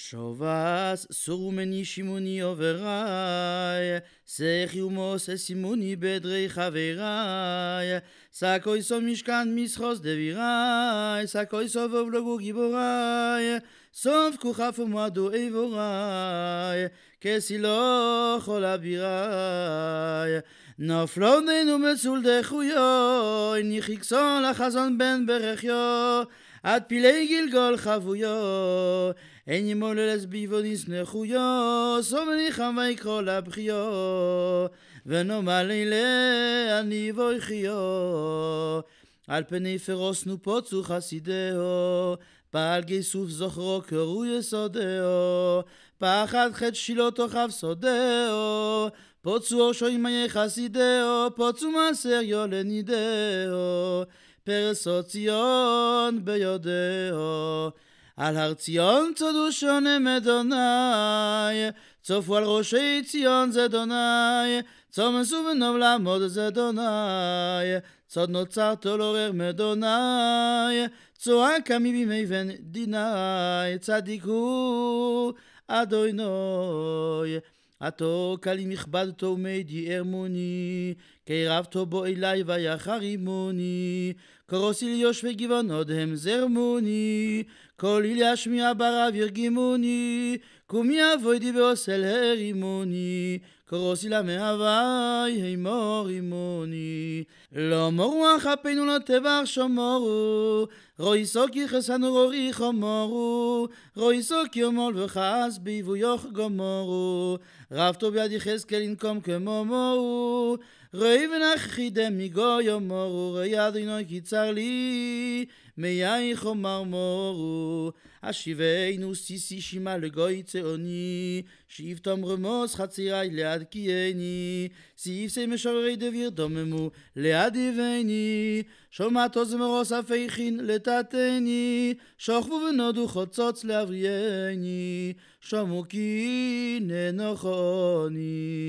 Chauvas, Sorumeni, Shimoni, Overai, Sechiumos, Simoni, Bedrei, Haverai, Sakoiso, Mishkan, Mishos, Devirai, Sakoiso, Vovlogo, Giborai, סוף כוכף ומועדו איבורי, כסילוך עולה בירי. נפלוננו מצול דחויו, נחיקסו לחזון בן ברכיו, עד פילי גלגול חבויו. אין ימול אלס ביבו נסנחו יו, סוב ניחם ויקחו לבחיו, ונאמר לילה אני ויחיו. על פני פרוס נופוצו חסידהו, פעל גיסוף זוכרו קראו יסודהו, פחד חטא שילו תוכב סודהו, פוצו אושו עמי חסידהו, פוצו מעשר יו לנידהו, פרס ציון ביודהו. על הר ציון צודו שונם אדוני, צופו על ראשי ציון זה דוני, צום עשו בנוב לעמוד זה דוני, צוד נוצר תול עורר מדוני, צועקה מבימי דיני, צדיק הוא אדוני. עתו קל קלי מכבדתו מידי ארמוני, קרבתו בו אלי ויחרימוני, קורוסי ליושבי גבעון עוד הם זרמוני, כל ישמיע ברב ירגימוני, קומי אבוי אבוידי באוסל הרימוני, לה מהווי, הימור רימוני. לא מורו לא לטבח שמורו, רויסו סוקי חסנו רורי חמורו, רויסו סוקי אומול וחס ביבויוך גמורו, טוב יד יחזקאל ינקום כמו מורו, ראי ונח חידם מגוי אמורו, ראי אדינוי כי צר לי. מייך אומר מורו, אשיבנו סיסי שימה לגוי צעוני, שיבתם רמוס חצירי ליד קייני, סיפסי משוררי דביר דוממו ליד יבני, שומעתו זמרוס הפיכין לתתני, שוכבו ונודו חוצוץ לאברייני, שומו כי ננוחוני.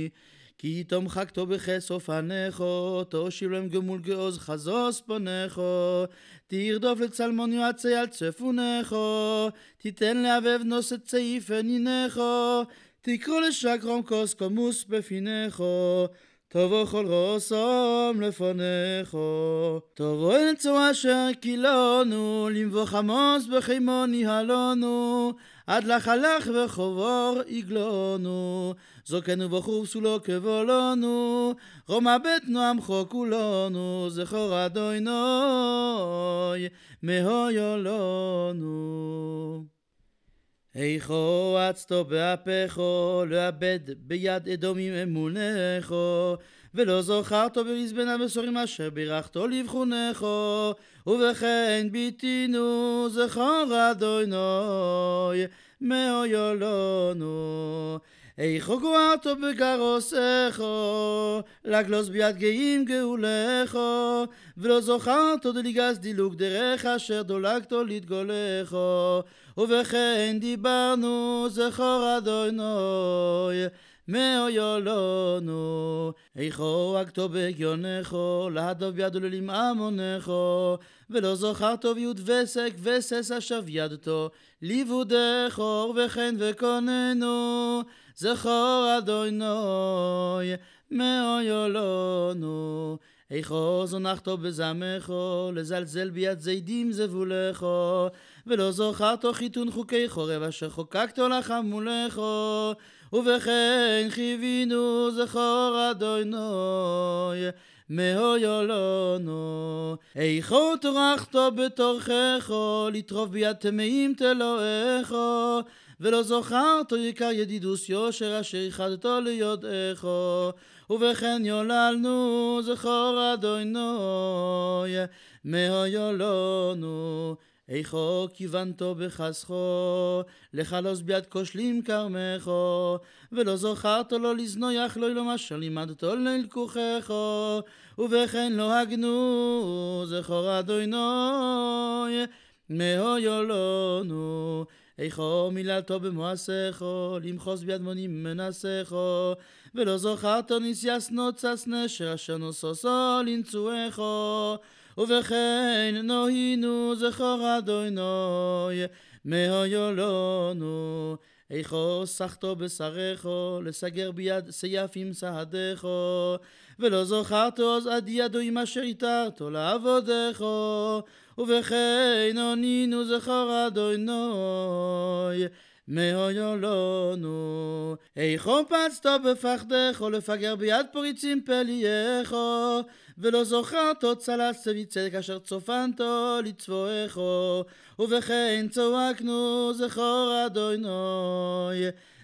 כי תמחק בכסוף הנכו, תושיב להם גמול גאוז חזוס פונכו. תרדוף לצלמון יועצי על צפונכו, תיתן לאבב נושא צעיף עניניכו, תקרא לשקרום כוס כמוס בפינכו. תבוא כל רוסם לפניך, תבוא אל צור אשר קילונו, למבוך עמוס בחימו ניהלונו, עד לחלך וחובור יגלונו, זוכנו בחור פסולו כבולונו, רומא בית נועם חוקולונו, זכור אדוני נוי, מהויולונו. איכו אצתו באפכו, לא אבד ביד אדומים אמונךו, ולא זוכרתו בלזבן הבשורים אשר בירכתו לבחונךו, ובכן ביתינו זכור אדוני, מאויו לנו. איכו גוארתו בגרוסךו, לגלוס ביד גאים גאולךו, ולא זוכרתו דליגס דילוג דרך אשר דולגתו לדגולךו. ובכן דיברנו זכור אדוני מאויו לנו איכו אגתו בגיונךו להדוב יד וללים עמונךו ולא זוכר טוב יוד וסק וסס אשב ידתו ליבודךו וכן וקוננו זכור אדוני מאויו לנו איכו זונחתו בזמךו לזלזל ביד זידים זבולךו ולא זוכר תוך חיתון חוקי חורב אשר חוקקתו לך מולכו ובכן חיווינו זכור אדוני מהויולונו. איכו טורחתו בתורככו, לטרוף ביד טמאים תלואכו. ולא זוכרתו יקר ידידוס יושר אשר יחדתו להיות איכו ובכן יוללנו זכור אדוני מהויולונו. איכו כיוונתו בחסכו, לחלוס ביד כושלים כרמכו, ולא זוכרתו לא לזנוח לא לו אלו מה שלימדתו ליל כוכךו, ובכן לא הגנו, זכור אדוני, מהויו מהויולונו. לא איכו מיללתו במועסכו, למחוס ביד מונים מנסכו, ולא זוכרתו ניסייס נוצס נשר אשר נוסוסו לנצועךו. ובכן נוהינו זכור אדוני מהיולונו איכו סחתו בשרכו, לסגר ביד סייף עם סעדךו, ולא זוכרתו אז עד ידו עם אשר התרתו לעבודךו, ובכן נוהינו זכור אדוני. מהיולונו, איכו פצתו בפחדךו, לפגר ביד פריצים פלייךו, ולא זוכר אותו צלץ וצדק אשר צופנתו לצבועךו, ובכן צועקנו זכור אדוני.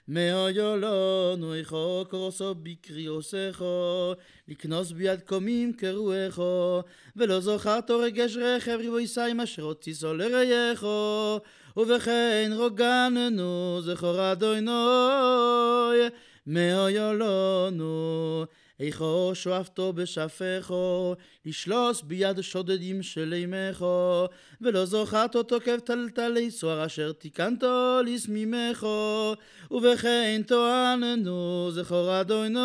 מאוי לא איכו קורסו בקרי בקריאוסךו, לקנוס ביד קומים קרואךו, ולא זוכרתו רגש רכב ריבוי סיים אשר הוציסו לרייךו, ובכן רוגננו זכור אדוני, מאוי לא איכו שואפתו בשפכו, לשלוס ביד שודדים של אימכו, ולא זוכרתו תוקף טלטלי סוהר אשר תיקנתו לסמימכו, ובכן תואננו זכור אדוני,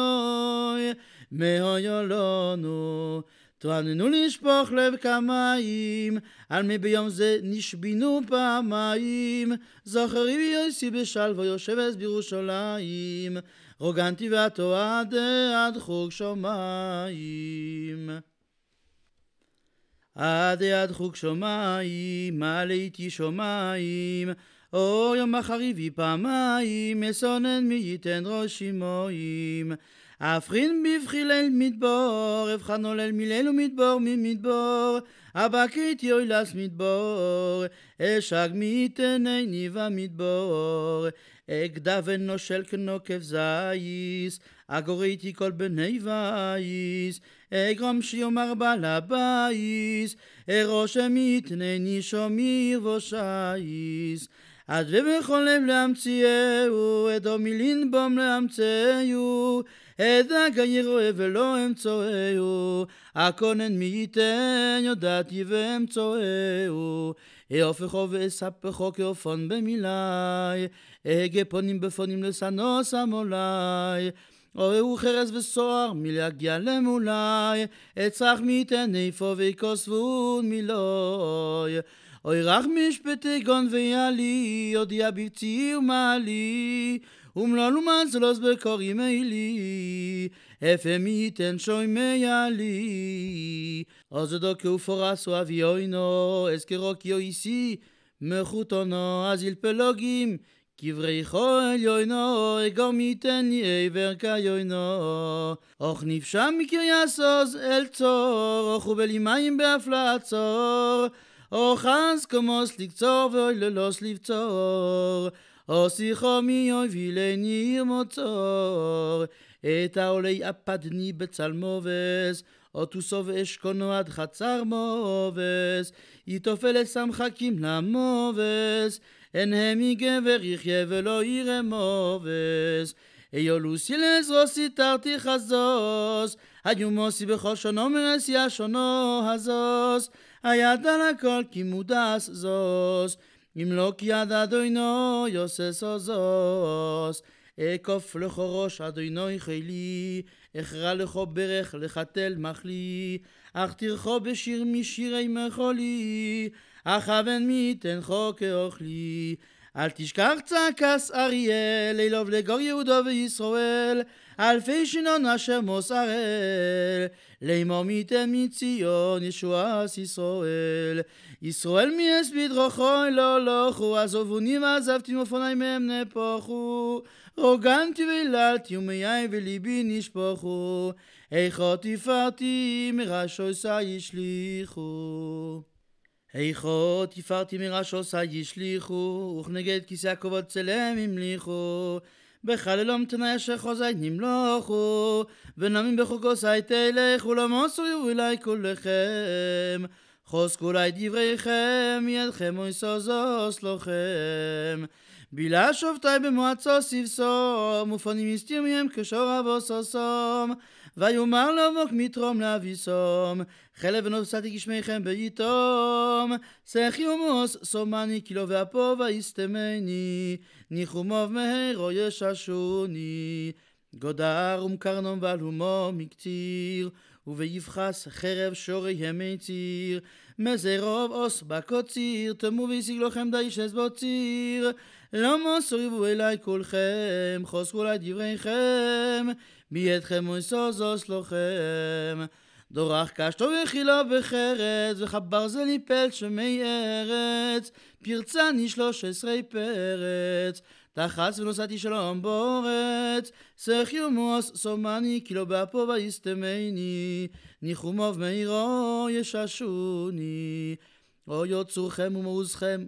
מאוי מהויולונו. תואננו לשפוך לב כמים, על מי ביום זה נשבינו פעמיים, זוכרי ביוסי בשלוו יושבת בירושלים. רוגנתי תיבתו עד עד חוג שמיים. עד עד חוג שמיים, מעליתי שמיים, אור יום החריבי פעמיים, אסונן מי ייתן ראשי עמויים. אבחין בבכי ליל מדבור, אבחן עולל מליל ומדבור ממדבור, הבקרית יוילס מדבור, אשג מי ייתן עיני ומדבור. אגדה ונושל כנוקף זייס, אגוריתי כל בני וייס, אגרום שיאמר בעל הבייס, ארושם יתנני שומיר ושייס. עד ובכל לב להמציאהו, עדו מילין בום להמצאהו, עדה רואה ולא אמצואהו, הכונן מי ייתן יודעתי ואמצואהו, אהופכו ואספכו כאופון במילי. הגה פונים בפונים לשנאו שם אולי. הורהו חרס וסוהר מלהגיע למולי, אצרח מיתן איפה וכוסבון מילוי. אוי רך משפטי גון ויעלי, הודיע בבצי ומעלי, ומלול בקור ימי לי, הפה מי שוי שוימי עלי. אז דוקו פורסו אבי אוינו, אזכרו כי אוי אויסי, מחותונו אז ילפלוגים, חול קברייכו עליונו, אגו מיתני עבר כיונו. אך נפשם מקריאסוס אל צור, אוך ובלי מים באפלת צור. אוך אז כמוס לקצור ואוי ללוס לבצור. אוסיכו מי אויבי לניר מוצור. את העולי אפדני בצל הפדני בצלמובס. אוטוסו ואשכונו עד חצר מובס, יתופל את סמחקים למובס, אין המי גבר יחיה ולא ירא מובס. איו לוסי לעזרוסי תרתי חזוס, היו מוסי בכל שונו מרסי השונו הזוס, היד על הכל כי מודס זוס, אם לא כי יד אדונו יוסס עוזוס. אקוף לכו ראש אדוני יחילי, אכרע לכו ברך לחתל מחלי, אך תרכו בשיר משירי מחולי. אך אבן מי תן חוקה אוכלי. אל תשכח צעקס אריאל, אילוב לגור יהודו וישראל, אלפי שנון אשר מוס הראל, מי תן מציון ישועס ישראל. ישראל מי אסביד לא, רוחו אלו לוחו, לא עזובוני ועזבתי מאופני מהם נפוחו, רוגנתי ויללתי ומיין וליבי נשפוכו, איכו תפארתי מרשו שא ישליכו. היכו תפארתי מרשו סי ישליכו, וכנגד כיסא הכבוד צלם המליכו. בחללום מתנאי אשר חוזי נמלוכו, ונמים בחוקו סי תלכו, למוסרו אלי כולכם. חוזקו לי דבריכם, ידכם אויסו זוס לכם. בילה שופטי במועצו סבסום, ופונים הסתיר מהם כשור אבו סוסום. ויאמר לבוק מתרום לאביסום, חלב ונוסעתי גשמיכם ביתום, שכי יומוס סומני קילו ואפו ויסתמני, ניחומוב מהרו ישעשוני, גודר ומקרנום ועל הומו מקציר, וביבחס חרב שורי ימי ציר, מזרוב עוס בקוציר, תמו ויסגלוכם די שס בוציר, למה לא מוסריבו אלי כולכם, חוסרו אלי דבריכם, בידכם זו שלוחם. דורך קשתו וחילה בחרץ, וחברזל יפל שמי ארץ, פרצני שלוש עשרה פרץ. תחץ ונוסעתי שלום בורץ, סכיו מוס סומני, כי לא באפו ויסתמני, ניחומוב מאירו יששוני. או יוצרכם ומעוזכם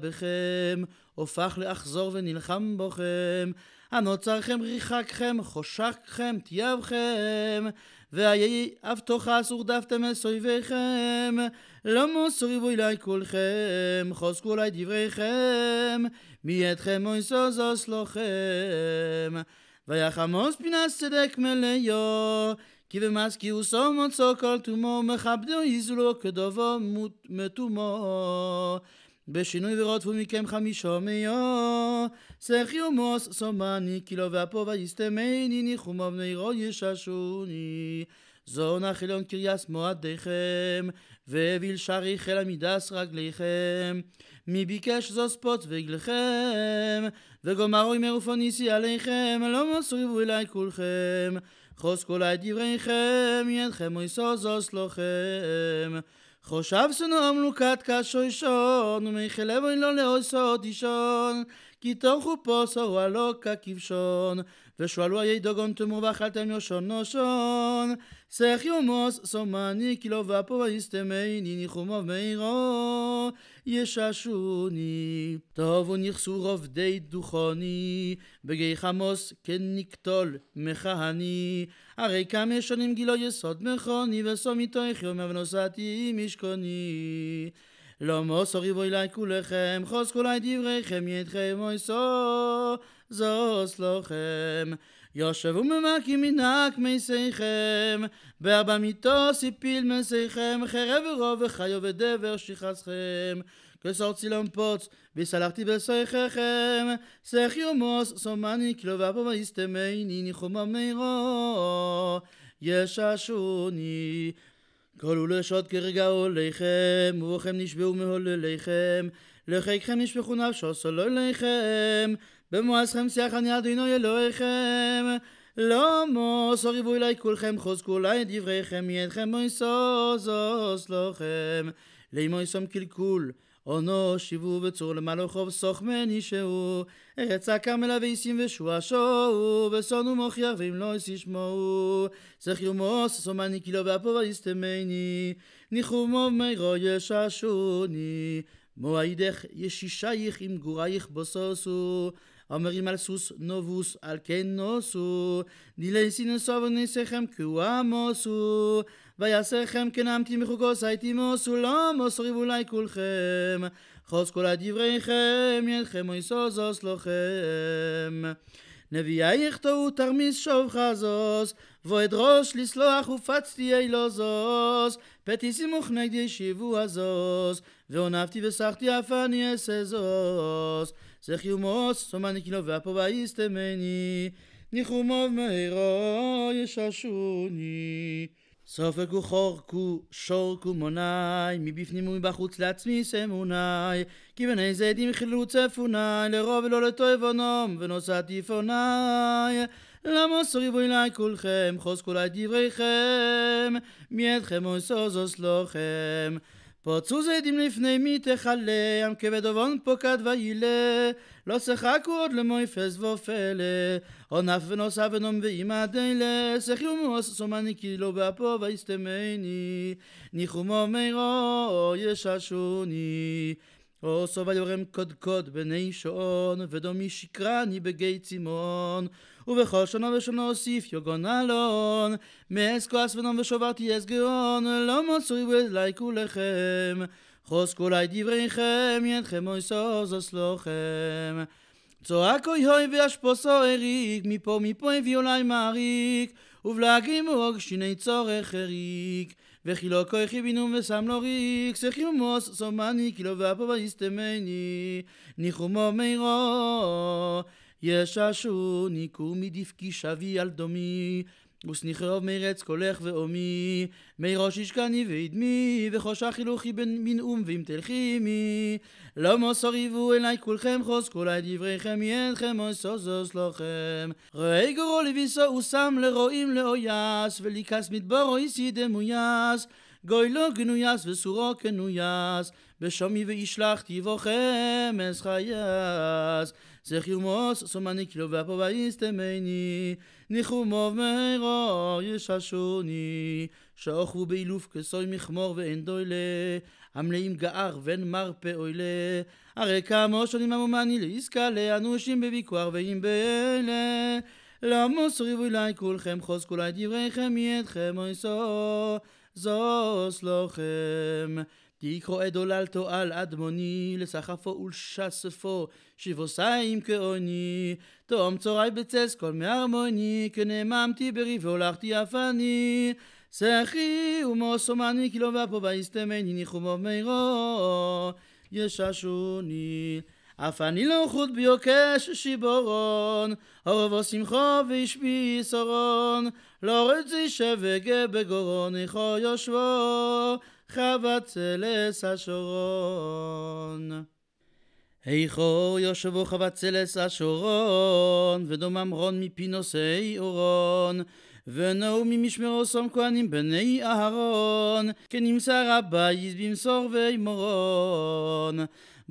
בכם, הופך לאחזור ונלחם בוכם. הנוצרכם ריחקכם, חושקכם, תיאבכם. ואיי אף תוכה סורדפתם מסויביכם, לא מסויבו אלי כולכם, חוזקו אלי דבריכם, מידכם מויסו זו סלוכם. ויחמוס פינת צדק מלאו. כי במס כיוסו מוצא כל תומו, מכבדו יזלו כדובו מתומו. בשינוי ורודפו מכם חמישו מיו מאו, סחיומוס סומני, קילו ואפו ויסטמני ניחומו בני רוד ישעשוני זון החילון קריאס מועדיכם, והביל שרי חיל מדס רגליכם. מי ביקש זו ספוט רגליכם, וגומרו מרופו ניסי עליכם, לא מסריבו אלי כולכם. חוזקו את דבריכם, ידכם אוי סוזוס לכם. חושב חושבסנו אמלוקת קשו אישון, אין לו לא לאוסות אישון, כי תוכו פוסו הלוקה כבשון, ושואלו היי דוגון תאמרו ואכלתם יושון נושון, סך יומוס סומני קילו לא ואפו ניני חומו ומאירו ישעשוני טוב ונכסו רוב די דוכוני בגי חמוס כן נקטול מכהני, הרי כמה שונים גילו יסוד מכוני וסום איתו יחיום ונוסעתי עם משכוני. לא מוסר יבוא אלי כולכם, חוזקו לי דבריכם, ידכם מויסו. זוס לוחם. יושב ממקי מנק מייסיכם, בארבע מיתו סיפיל מייסיכם, חרב ורוב וחיו ודבר שיחסכם. כסור צילום פוץ, וסלחתי בשיככם, שיחי יומוס, סומני כלו ואבו פה ויסתמני, ניחומה מירו, יששוני. כל ולשוד כרגע עוליכם, ובוכם נשבעו מהולליכם, לחיקכם נשפכו נפשו סולוליכם. במואסכם שיח אני אדינו אלוהיכם לא מוסו ריבו אלי כולכם חוזקו אלי את דבריכם מידכם מויסו זוס לכם לימויסום קלקול עונו שיבו בצור למלוכו וסוכמן שהוא ארץ הכרמלה ואיסים ושועשועו ושון ומוכיח ואם לא איס ישמעו זכיו מוס סומני לא באפו ויסתמני ניחומו מירו ישעשוני מועידך ישישייך עם גורייך בוסוסו אומרים על סוס נובוס, על כן נוסו, נילי נסובו וניסיכם כאוה מוסו, ויעשיכם כנעמתי כן מחוגוס הייתי מוסו, לא מוסו ריבו אולי כולכם, חוס כל הדבריכם ידכם איסו זוס לכם. נביאייך יכתוהו תרמיס שוב חזוס, ראש לסלוח ופצתי אילו לא זוס, פטיסי מוכנגדי שיבוע זוס, ועונבתי וסחתי אף אני אעשה זוס. זכיומוס, אומני כנובע פה ואיסטמני, ניחומו מהירו ישעשוני. סופק וחורקו, שורקו מוני, מבפנים ומבחוץ לעצמי סמוני, כי בני זדים חילו אפוני, לרוב ולא לתועב עונום, ונוסעתי פוני. למה סריבו אלי כולכם, חוזקו אלי דבריכם, מידכם עושו זו סלוכם. פוצו זדים לפני מי תכלה, ים כבד עוון פוקד ויילה. לא שחקו עוד למויפס ואופלה, עונף ונוסע ונום ואימא דלה, שחיו מוס סומני כי לא באפו ויסתמני, ניחומו מירו ישעשוני. או סובה יורם קודקוד בני שעון, ודומי שקרני בגי צימון. ובכל שנה ושנה אוסיף יוגון אלון. מאז כועס ונום ושוברתי אז גאון, לא מוסרי ואלי כולכם. חוזקו לי דבריכם, ידכם אוי סוז אסלוכם. לא צועק אוי הוי ואשפוסו אריק, מפה מפה הביאו לי מעריק, ובלגים הרוג שיני צורך אריק. וכי לא וחילוקו הכיבינום ושם לו ריק, שכי שחיומוס סומני, כי לא ואפו ואיסטמני, ניחומו מירו. יששוני קומי דפקי שבי על דומי וסניחרוב מרץ קולך ועומי, מי ראש ישכני וידמי, וחושך הילוכי בנאום ואם תלכי מי. לא מוסר יבו אלי כולכם חוז כולי דבריכם ידכם עשו זוז לכם. ראי גורו לביסו ושם לרועים לאויס, ולכס מדברו יסידם דמויס גוי לא גנויס וסורו כנויס, בשומי וישלח תיבוכם אס חייס. סומני זכירמוס סומניקלו והפובאיסטמני, ניחומוב מהרו יששוני, שאוכבו באילוף כסוי מכמור ואין דוילה, המלאים גער ואין מרפא אוילה, הרי כמו שונים המומני לעסקה לאנושים בביקור ואין באלה. לעמוס ריבו אלי כולכם חוזקו אלי דבריכם ידכם אוי סוס לכם. תקרא את עולל תועל אדמוני, לסחפו ולשספו, שבעושיים כעוני. תום צהרי בצס כל מהרמוני, כנעממתי בריב והולכתי אף אני. שכי ומוסומני, כי לא בא פה ויסתמני, ניחומו מירו, ישעשוני. אף אני לא חוט ביוקש שיבורון, אורבו שמחו וישבי שרון, לא רצי שבגה בגורון, איכו יושבו. חבצלס השורון. היכו יושבו חבצלס השורון, ודומם רון מפי נושאי אורון. ונאו ממשמרו סום כהנים בני אהרון, כנמסר הבית במסור וימורון.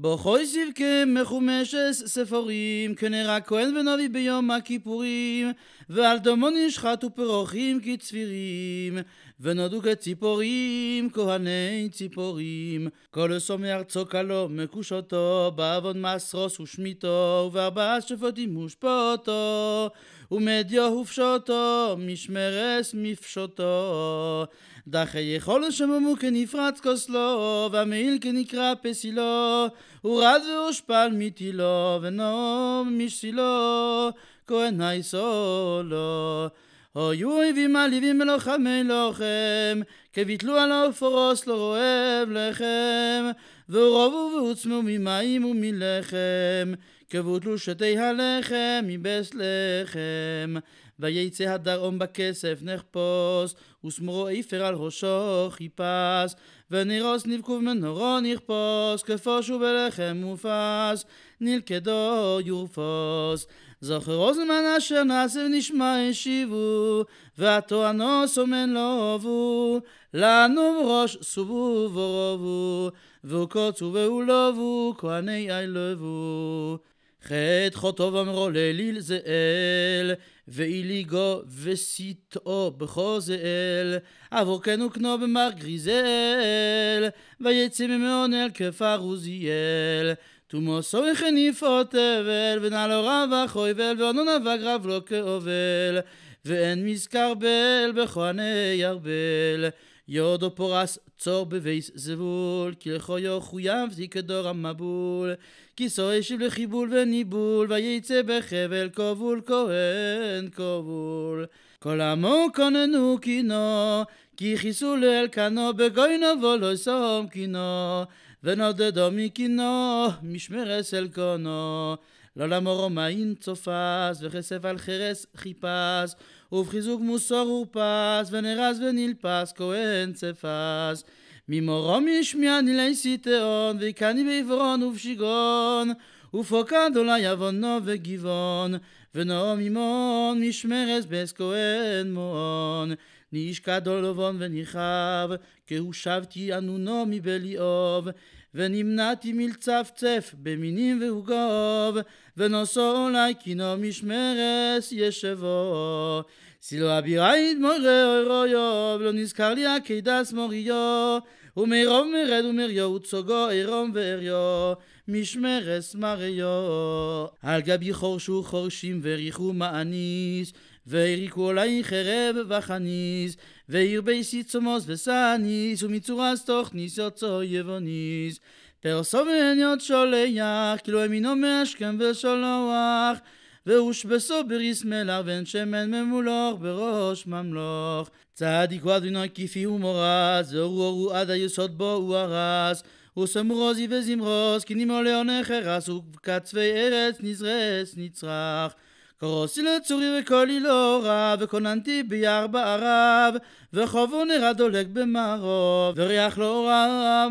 ברכוי סבכם מחומשת ספרים, כנראה כהן ונביא ביום הכיפורים, ועל דמו נשחטו פרוחים כצפירים, ונודו כציפורים, כהני ציפורים. כל שומע השומח צוקלו מקושותו, בעוון מעשרוס ושמיתו, ובארבעה שפטים מושפעותו. ומדיו ופשוטו, משמרס מפשוטו. דחי יכול שממו כנפרץ כוסלו, והמעיל כנקרא פסילו, ורד והושפל מטילו, ונום משילו, כהן היסולו. היו אויבים מעליבים מלוחמי לוחם, כביטלו על העופרוס לא רועב לחם, ורובו והוצמו ממים ומלחם. כבוטלו שתי הלחם מבס לחם, ויצא הדרום בכסף נחפוש, ושמורו איפר על ראשו חיפש, ונירוס נבקו ומנורו נכפוש, כפושו בלחם מופס, נלכדו יורפוס. זכרו זמן אשר נעשה ונשמע השיבו, ועתו אנוס אומן לא אהבו, לנו ראש סובו ורובו, וקוצו ואולובו, כהני אי לבו. חטא חוטו ואמרו לאליל זה אל, ואיליגו וסיטאו בכו זאל, אבוקנו כן קנו במר גריזל, ויצא ממעון אל כפר עוזיאל. תומו סומך הניף תבל, ונעלו רב החויבל, ואונו נבג רב לא כאובל, ואין מזכר בל הנה ירבל. יודו פורס צור בבייס זבול, כי לכויו חוים כדור המבול, כיסו השיב לחיבול וניבול, וייצא בחבל כבול כהן כבול. כל עמו כוננו קינו, כי כיסו לאלקנו בגוינו ולא שום קינו, ונודדו מקינו, משמרס אלקונו. לא למורו מעין צופס, וכסף על חרס חיפש, ובחיזוק מוסור הורפס, ונרז ונלפס, כהן צפס. ממורו משמיעני נילי סיטאון, ויקני בעברון ובשיגון, ופוקד עולה יבונו וגבעון, ונאום עמון משמרס בס כהן מעון. נשקד עולבון ונכאב, כהושבתי אנונו מבליאוב, ונמנעתי מלצפצף במינים ועוגוב, ונוסו אולי כינו משמרס ישבו. סילו אביראית מורה אוירויוב, לא נזכר לי הקידס מוריו, ומרוב מרד ומריו וצוגו עירום ועריו, משמרס מריו. על גבי חורשו חורשים וריחו מעניס ויריקו עלי חרב וחניס, וירבי סיצומוס וסניס, ומצורס תוך ניסוצו יבוניס. פרסובניות שולח, כאילו אמינו מאשכם ושולח, והושבסו בריס מלח ואין שמן ממולוך בראש ממלוך. צדיק הוא כפי הוא מורס, ואורו אורו עד היסוד בו הוא הרס. ושמו רוזי וזמרוז, כי נימו לאונך הרס, וכצבי ארץ נזרס נצרך. קרוסי לצורי וקולי לא רב, וכוננתי ביער בערב, וחובו נראה דולק במערוב, וריח לא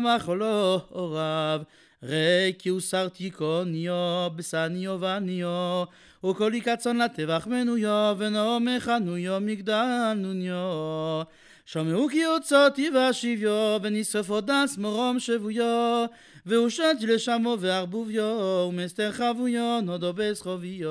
רב, לא רב. ראי כי הוסרתי קוניו, בסניו וניו, וקולי כצאן לטבח מנויו, ונעומכנויו מגדלנוניו. שמעו כי הוצאתי ואשיביו, ונשרפו דס מרום שבויו, והושלתי לשמו וערבוביו, ומסתר חבויו, נודו בסחוביו.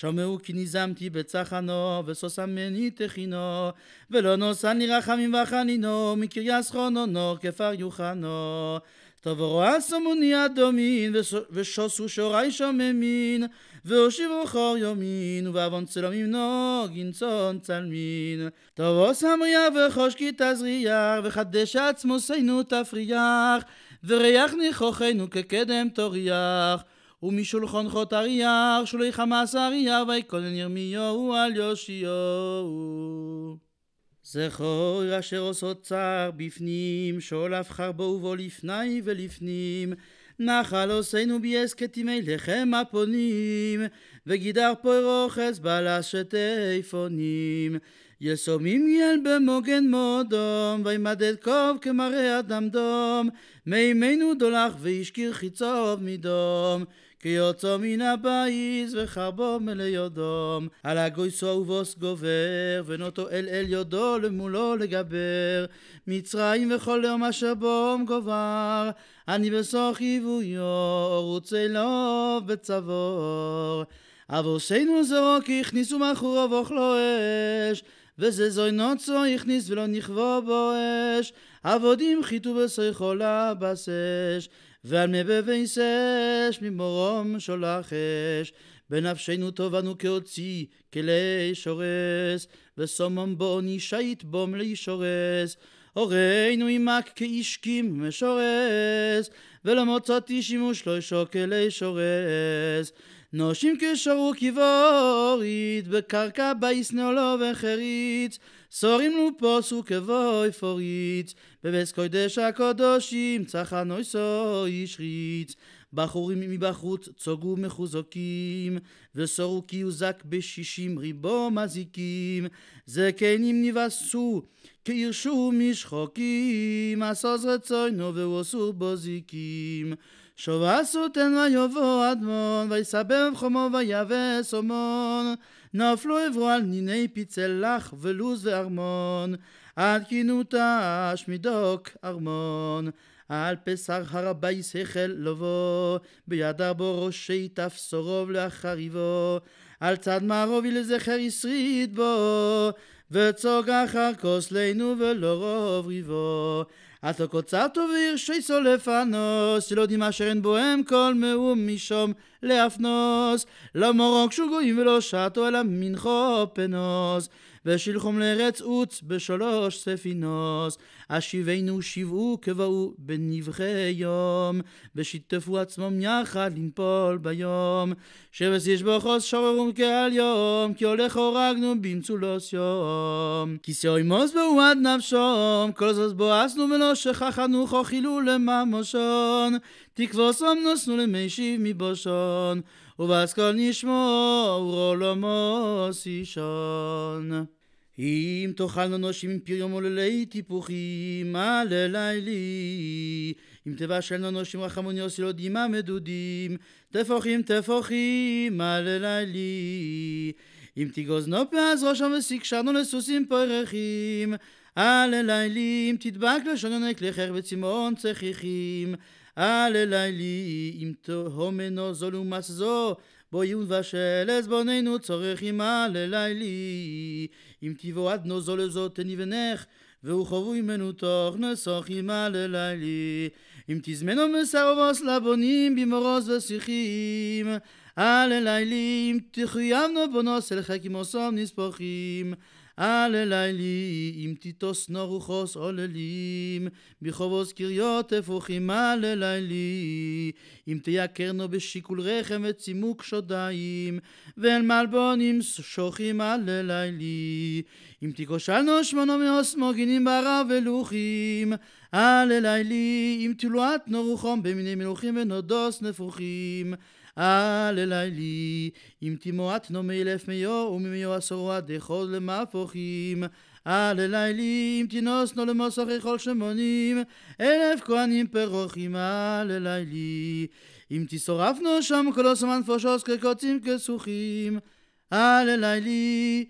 שומעו כי ניזמתי בצחנו, ושושא מני תחינו, ולא נוסני רחמים וחנינו, מקריה סחונונו, כפר יוחנו. טוב תברואה סמוני אדומין, ושוסו שורי שוממין, והושיבו חור יומין, ובעוון צלומים נוגין צאן צלמין. טוב תבוא סמריה כי תזריח, וחדש עצמו שינו תפריח, וריח ניחוחנו כקדם תוריח. ומשולחון חוט ארייר, שולי חמאס ארייר, ויקונן ירמיהו על יאשיהו. זכור אשר עושות צער בפנים, שולף חרבו ובו לפני ולפנים. נחל עושינו ביאס כתימי לחם הפונים, וגידר פרוכס בלשת שתיפונים. יסומים יל במוגן מודום, וימדד קוב כמראה אדם דום, מימינו דולח והשקיר חיצוב מדום. כי יוצא מן הבייס וחרבו מלא יודום, על הגויסו ובוס גובר, ונוטו אל אל יודו למולו לגבר, מצרים וכל יום אשר בום גובר, אני בסוך יבויו, רוצה לו בצבור. זרו כי הכניסו מאחורו ואוכלו אש, וזה זוי נוצו הכניס ולא נכבו בו אש, עבודים חיתו בסוי חולה בסש. ועל מבייש ממורום אש, בנפשנו טובנו כהוציא כלי שורס, וסומם בו נישאית בום לי שורס. הורינו עמק כאישקים משורס, ולא מוצאתי שימוש לא שוקלי שורס. נושים כשרו כבורית, בקרקע בייסנולו וחריץ. סורים ופוסו כבוי פוריץ, בבס קודש הקודשים צחנו איסו ריץ. בחורים מבחוץ צוגו מחוזקים, וסורו כי יוזק בשישים ריבו מזיקים, זקנים כי כירשו משחוקים, עשוז רצוינו ועשו בוזיקים. שוב עשו תן ויבוא אדמון, ויסבב חומו ויבס הומון. נפלו עברו על ניני פיצל לך ולוז וארמון, עד כי נוטש מדוק ארמון. על פסח הרבי החל לבוא, ביד ארבו ראשי תפסורוב לאחריבו, על צד מערובי לזכר ישריד בו, וצוג אחר כוס לינו ולא רוב ריבו. עתו קוצרתו והרשיסו לפנוס, שלא יודעים אשר אין בוהם כל מאום משום לאפנוס, לא מורוק שוגויים ולא שטו אלא מנחו פנוס. ושלחום לארץ עוץ בשלוש ספינוס. אשיבנו שבעו כבאו בנבחי יום, ושיתפו עצמם יחד לנפול ביום. שבס יש בוכוס שוררום כעל יום, כי הולך הורגנו במצולוס יום. כיסא עמוס בו עד נפשום, כל זאת בואסנו ולא שכחנו חוכילו לממושון. תקבוסם נוסנו שיב מבושון. ובאז כל נשמור עולמו שישון. אם תאכל תאכלנו עם פריום עוללי טיפוחים, עלה לילי. אם תבשל תבשלנו נשים לו לא דימה מדודים, תפוחים תפוחים, עלה לילי. אם תגוז תגוזנו פז וסיק שרנו לסוסים פרחים, עלה לילי. אם תדבק לשון יונק חרב וצמאון צחיחים. הללילי אם תהומנו זו לעומת זו בו יובשל עזבוננו צורך עמה ללילי אם תבועדנו זו לזו תניבנך ורוחבו ימנו תוך נסוך עמה ללילי אם תזמנו מסרבוס לבונים במרוס ושיחים הללילי אם תחויבנו בונוס אל חכימוסם נספוחים הללי אם נור וחוס עוללים בחובוס קריות אפוחים הללי אם תייקרנו בשיקול רחם וצימוק שודיים ואל מלבונים שוכים הללי אם תיכושלנו שמונו מאוס מוגינים בערב ולוחים לי אם נור וחום במיני מלוכים ונודוס נפוחים הללילי, אם תמועת נומי אלף מיו וממיו עשור עד אחוז למהפוכים. הללילי, אם תינוסנו למוסך אכול שמונים, אלף כהנים פרוחים, הללילי. אם תשורפנו שם כל הזמן פושוס כקוצים כסוכים, הללילי.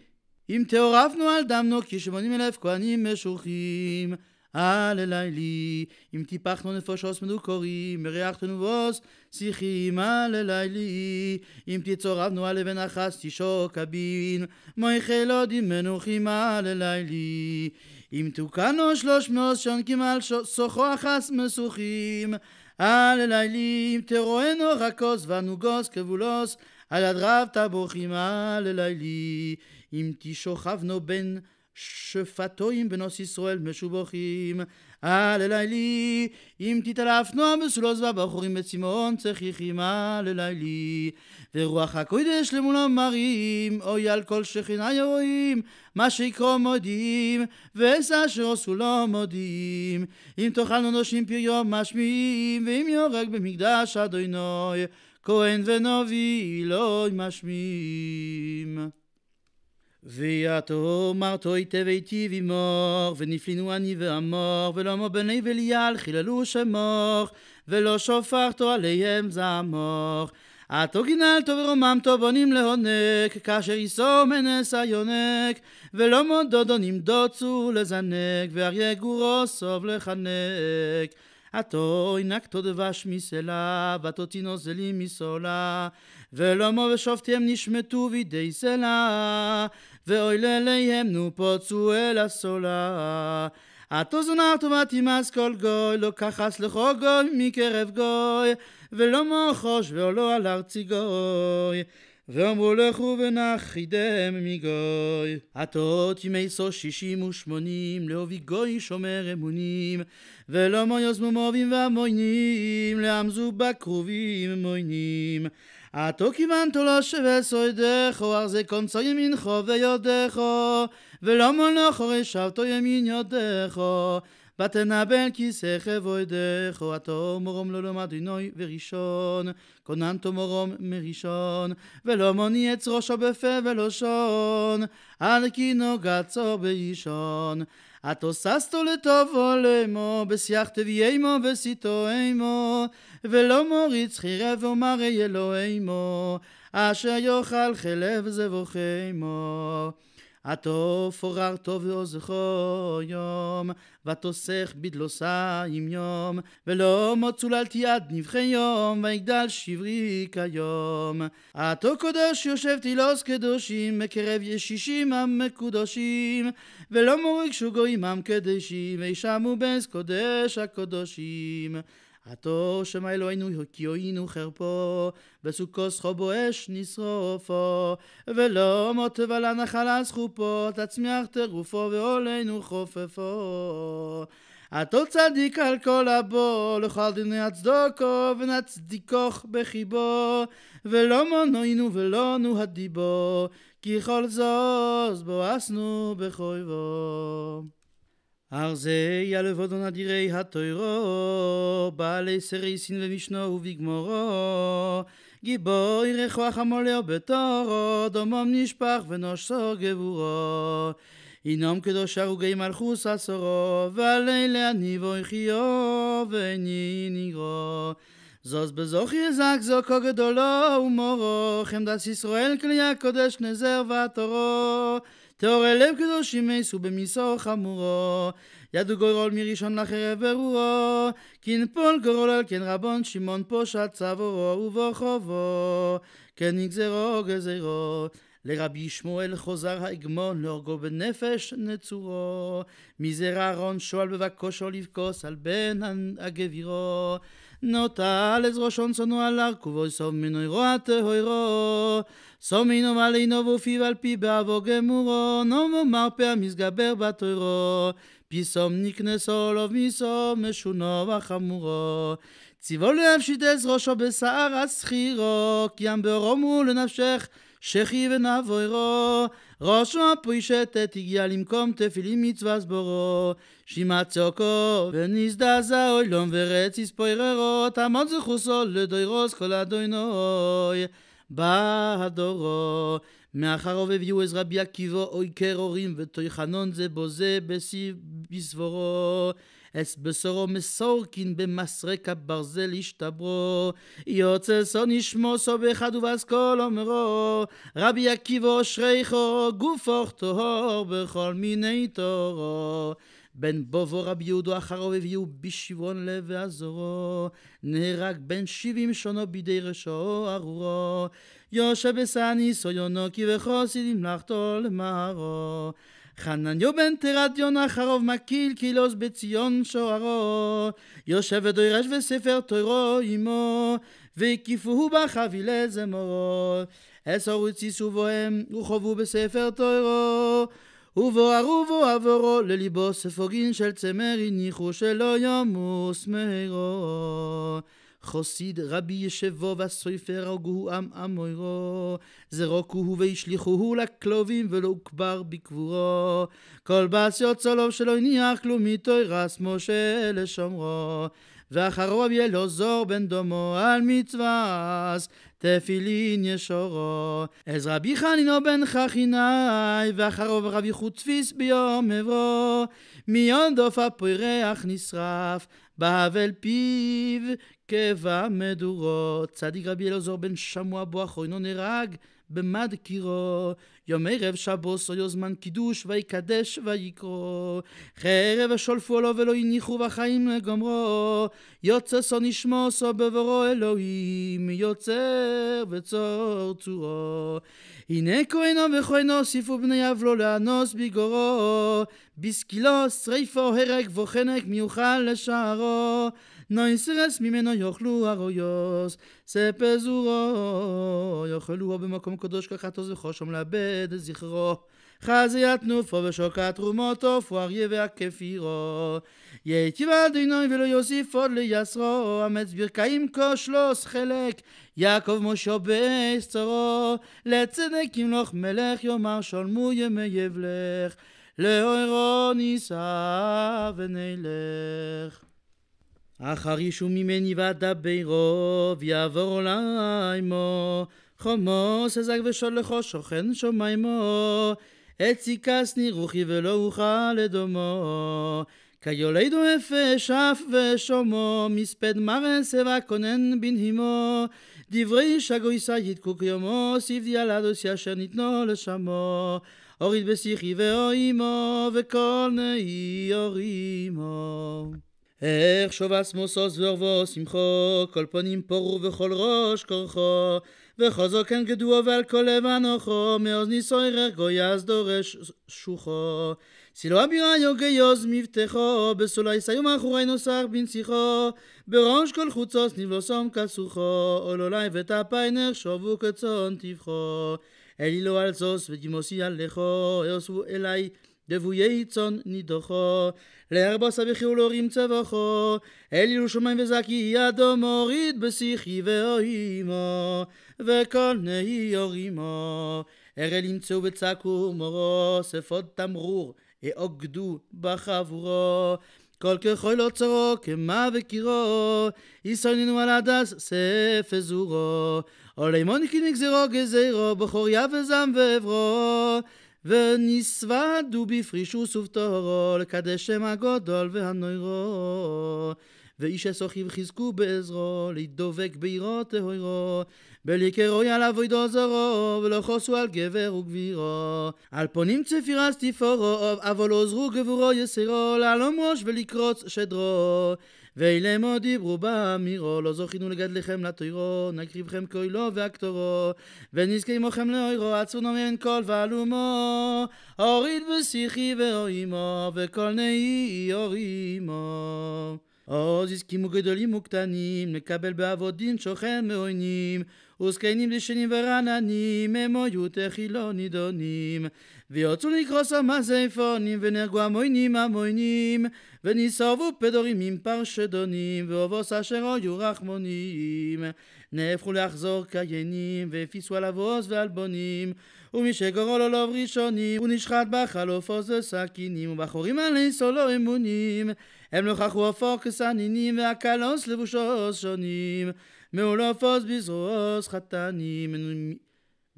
אם תעורפנו על דמנו כשמונים אלף כהנים משוחים. הללילי, אם טיפחנו נפושוס מנוכרים, מריחתנו בוס, שיחים הללילי, אם תצורבנו על אבן אחת, תשוק הבין, מויכי מויכל עוד עם מנוחים הללילי, אם תוקנו שלוש מנוס שונקים על סוחו אחס מסוכים, מסוחים, הללילי, אם תרוענו רכוס ונוגוס כבולוס, על הדרב תבוכים הללילי, אם תשוכבנו בין שפתויים בנוס ישראל משובחים. הללילי, אם תתעלף נועם בסולוז והבחורים בצמאון צחיחים, הללילי. ורוח הקודש למולם מרים, אוי על כל שכינה ירועים, מה שיקרו מודים, ועשה אשר עשו לו מודים. אם תאכלנו נשים פריו משמיעים, ואם יורג במקדש אדוני, כהן ונביא אלוהי משמיעים. ויתום מרתו היטב היטיב עמוך, ונפלינו אני ואמור, ולמה בני בליעל חיללו שמוך, ולא שופכתו עליהם זעמוך. עתו גינלתו ורוממתו בונים להונק, כאשר יסור מנסה יונק, ולא מודודו נמדוצו לזנק, ואריה גורו סוב לחנק. עתו הנקתו דבש מסלע, ועתו תינוזלים זלים מסולע, ולמה ושופטיהם נשמטו בידי סלע. ואוי לליהם נו פוצו אל הסולה. עתו זונה טובה תימס כל גוי, לא כחס לכל גוי מקרב גוי, ולא מוחוש ועולו לא על ארצי גוי. ואמרו לכו ונחידם מגוי. עתות ימי סו שישים ושמונים, להובי גוי שומר אמונים, ולא מויוז מובים והמוינים, לעמזו בכרובים מוינים. a to kivanto lo shve soidecho, קונצו ze konco yemincho veyodecho, ולא מולכו רשבתו ימין יודךו, ותנבל כיסא אבוידךו, עתו מורום לא לומד עינוי וראשון, כוננתו מורום מראשון, ולא מוני עץ ראשו בפה ולשון, על כי נוגע צור באישון. התוססתו לטוב עולמו, בשיח תביימו וסיתו אימו, ולא מוריץ חירב ומראה אלוהימו, אשר יאכל חלב זבוכימו. עורר טוב ועוזכו יום, ותוסך בדלוסיים יום, ולא מוצול על תיעד נבחי יום, ויגדל שברי כיום. עתו קדוש יושב תילוס קדושים, מקרב ישישים המקודשים, ולא מורגשו גויים המקדשים, וישמו בעז קודש הקדושים. עתו שמא אלוהינו כי הואינו חרפו, בסוכו בו אש נשרופו, ולא מות ולנחלה זכופו, תצמיח טירופו ועולנו חופפו. עתו צדיק על כל הבו, לכל דיני הצדוקו, ונצדיקוך בחיבו, ולא מונוינו ולא נו הדיבו, כי כל זוז בואסנו בחויבו. ארזי הלבודון אדירי הטוירו, בעלי סרי סין ומשנו ובגמורו, גיבור ירא כוח המולאו בתורו, דומם נשפך ונושו גבורו. הינום קדוש הרוגי מלכוס עשורו, ועלילה ניבו יחיו ואיני נגרו. זוז בזוך יזק זוקו גדולו ומורו, חמדת ישראל כלי הקודש נזר ועטורו. טהורי אלף קדושים מייסו במיסו חמורו, ידו גורל מראשון לחרב ברורו, כנפול כן גורל על כן רבון שמעון פושט צבורו ובו חובו, כן נגזרו גזרו. לרבי שמואל חוזר האגמון להורגו בנפש נצורו, מזרע אהרון שועל בבקושו לבכוס על בן הגבירו. Notales rochonsono all'arcuvo, sommino i roate hoiro, sommino valino vufi valpi bavo gemuro, nomo marpe a misgaber batoiro, pisom nikne solov miso meshunova chamuro. ציבו לנפשידס ראשו בשער הסחירו, כי ים ברום הוא לנפשך שכי ונבוירו, ראשו הפרישתת הגיע למקום תפילים מצווה סבורו, שימה צוקו, ונזדעזע אוילום ורציס פויררו, תעמוד זכוסו לדוירוס כל אדוינוי. בא הדורו, מאחרו הביאו עזרא בי עקיבו, אוי קר הורים ותוי חנון זה בו זה בסבורו. אס בשורו מסורקין במסרק הברזל ישתברו, יוצא סון סו באחד ובאז כל אומרו, רבי עקיבא אושריכו, גוף אוך טהור בכל מיני תורו. בן בובו רבי יהודו אחרו הביאו בשבעון לב ועזורו, נהרג בן שבעים שונו בידי ראשו ארורו, יושב בסניסו יונו כי וחוסי למלאכתו למערו חנניו בן תרדיון אחרוב מקיל קילוס בציון שוערו יושב ודורש וספר תורו עמו והקיפוהו בחבילי זמורו עשור ציסו בוהם וחובו בספר תורו ובוערו ועבורו לליבו ספוגין של צמר הניחו שלא ימוס מהרו חוסיד רבי ישבו וסופרו הוגו עם אמורו אמוירו, זרוקוהו והשליכוהו לכלובים ולא הוקבר בקבורו. כל בס יוצא לו שלא הניח כלום מתוירס משה לשומרו. ואחרו רבי אלעזור בן דומו על מצווס, תפילין ישורו. אז רבי חנינו בן חכינאי, ואחרו רבי חוטפיס ביום עברו, מיון דוף הפרח נשרף, בהבל פיו, כבמדורות. צדיק רבי אלעזור בן שמוע בו אחרינו נהרג במד קירו. יום ערב שבוס אויו זמן קידוש ויקדש ויקרו. חרב השולפו לו ולא הניחו בחיים לגמרו. יוצא סו נשמו סו בבורו אלוהים יוצר וצור צורו. הנה כהנו וכהנו הוסיפו בני אב לא לאנוס בגורו. בסקילו שריפו הרג וחנק מיוחל לשערו. נויסרס ממנו יאכלו הרויוס, ספזורו, יאכלוהו במקום קדוש כחתוס וחושם לאבד זכרו. חזיית נופו ושוקע תרומות עופו אריה והכפירו. ייטיב אדינוי ולא יוסיף עוד ליסרו, אמץ ברכיים כושלוס חלק, יעקב משה בעשרו, לצדק ימלוך מלך יאמר שלמו ימי יבלך, לאוירו נישא ונלך. החרישו ממני ואדברו, ויעבור לעמו, חומוס אזק ושולחו שוכן שמיימו, עצי כסני רוחי ולא אוכל לדומו. כיולידו אפש אף ושומו, מספד מרס וכונן בנהימו, דברי שגויסא ידקוק יומו, סבדי על הדוסי אשר ניתנו לשמו, אורית בשיחי ואוימו, וכל נאי אורימו. איך שובס מוסוס ועורבו שמחו, כל פונים פורו וכל ראש כורחו, וחוזו כן גדועו ועל כל לב אנוכו, מאוז ניסו ירך גויז דורש שוחו. סילו אבירה יוגייוז מבטחו, בסולי יסיום אחורי נוסח בנציחו, בראש כל חוצוס סום לא כסוכו, עול עולולי וטפי נחשבו כצאן טבחו. אלילו לא על זוס ודימוסי על לכו, יוסבו אלי דבויי צאן נידחו, לארבוס אביכי ולהורים צבחו, אל ירושלים וזקי ידו מוריד בשיחי ואוהימו, וכל נהי יורימו, ארל ימצאו וצעקו מורו, שפות תמרור, אעוגדו בחבורו. כל ככל לא צרו, כמה וקירו, יסוננו על הדס, ספר זורו. עולי מוניקין נגזרו גזירו, בחוריה וזם ועברו. ונסוודו בפרישוס ובטורו, לקדש שם הגודל והנוירו. ואיש אסוכים חזקו בעזרו, להתדבק בעירו טהורו, בליקרו על אבוידו זרו, ולא חוסו על גבר וגבירו. על פונים צפירס תפאורו, אבל לא עוזרו גבורו יסירו להלום ראש ולקרוץ שדרו. ואילם עוד דיברו באמירו, לא זוכינו לגדליכם לתוירו, נקריבכם כאילו והקטורו, ונזכה עמוכם לאוירו, עצונו מעין כל ועלומו, הוריד בשיחי ואוימו, וכל נאי אורימו. עוז הסכימו גדולים וקטנים, לקבל בעבודים שוכן מעוינים, וזקנים דשנים ורעננים, אמויות החילו נידונים. ויוצאו לקרוס המזייפונים, ונהרגו המוינים המוינים, ונסרבו פדורים עם פרשדונים, ואובוס אשר היו רחמונים. נהפכו לאחזור קיינים, והפיסו עליו עוז ועלבונים, ומי שגורו לו לוב ראשונים, הוא נשחט בחלוף עוז וסכינים, ובחורים על עלי סולו לא אמונים. הם נוכחו עופו כסנינים, והקלוס לבושו עוז שונים, מעולוף עוז בזרועו עוז חתנים.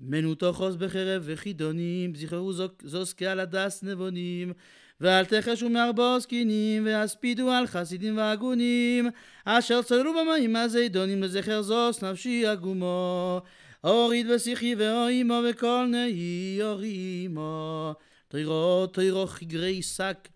מנותחוס בחרב וחידונים, זכרו זוסקי על הדס נבונים, ואל תחשו מארבעו זקינים, והספידו על חסידים והגונים, אשר צללו במים הזידונים לזכר זוס נפשי עגומו. אורית בשיחי ואוימו וכל נהי אורימו. תירו תירו חגרי שק,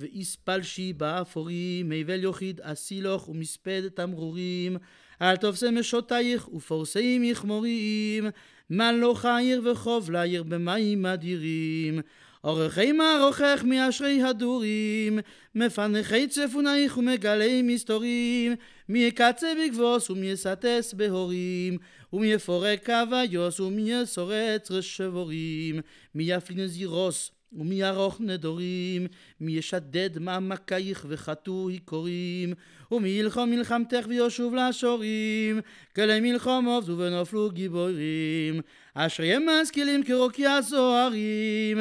ואיס פלשי באפורים, מייבל יוחיד אסילוך ומספד תמרורים, אל תופסי משותייך ופורסי מכמורים. מלוך לא העיר וחוב לעיר במים אדירים. אורכי מערוכך מאשרי הדורים, מפנחי צפונאיך ומגלי מסתורים, מי יקצה בגבוס ומי יסטס בהורים, ומי יפורק כביוס ומי יסורץ רשבורים, מי יפלין זירוס ומי ארוך נדורים, מי ישדד מעמקייך וחטאו היכורים, ומי ילחום מלחמתך וישוב לשורים, כלי מלחום עובדו ונפלו גיבורים, אשריהם משכילים כרוקי הסוהרים,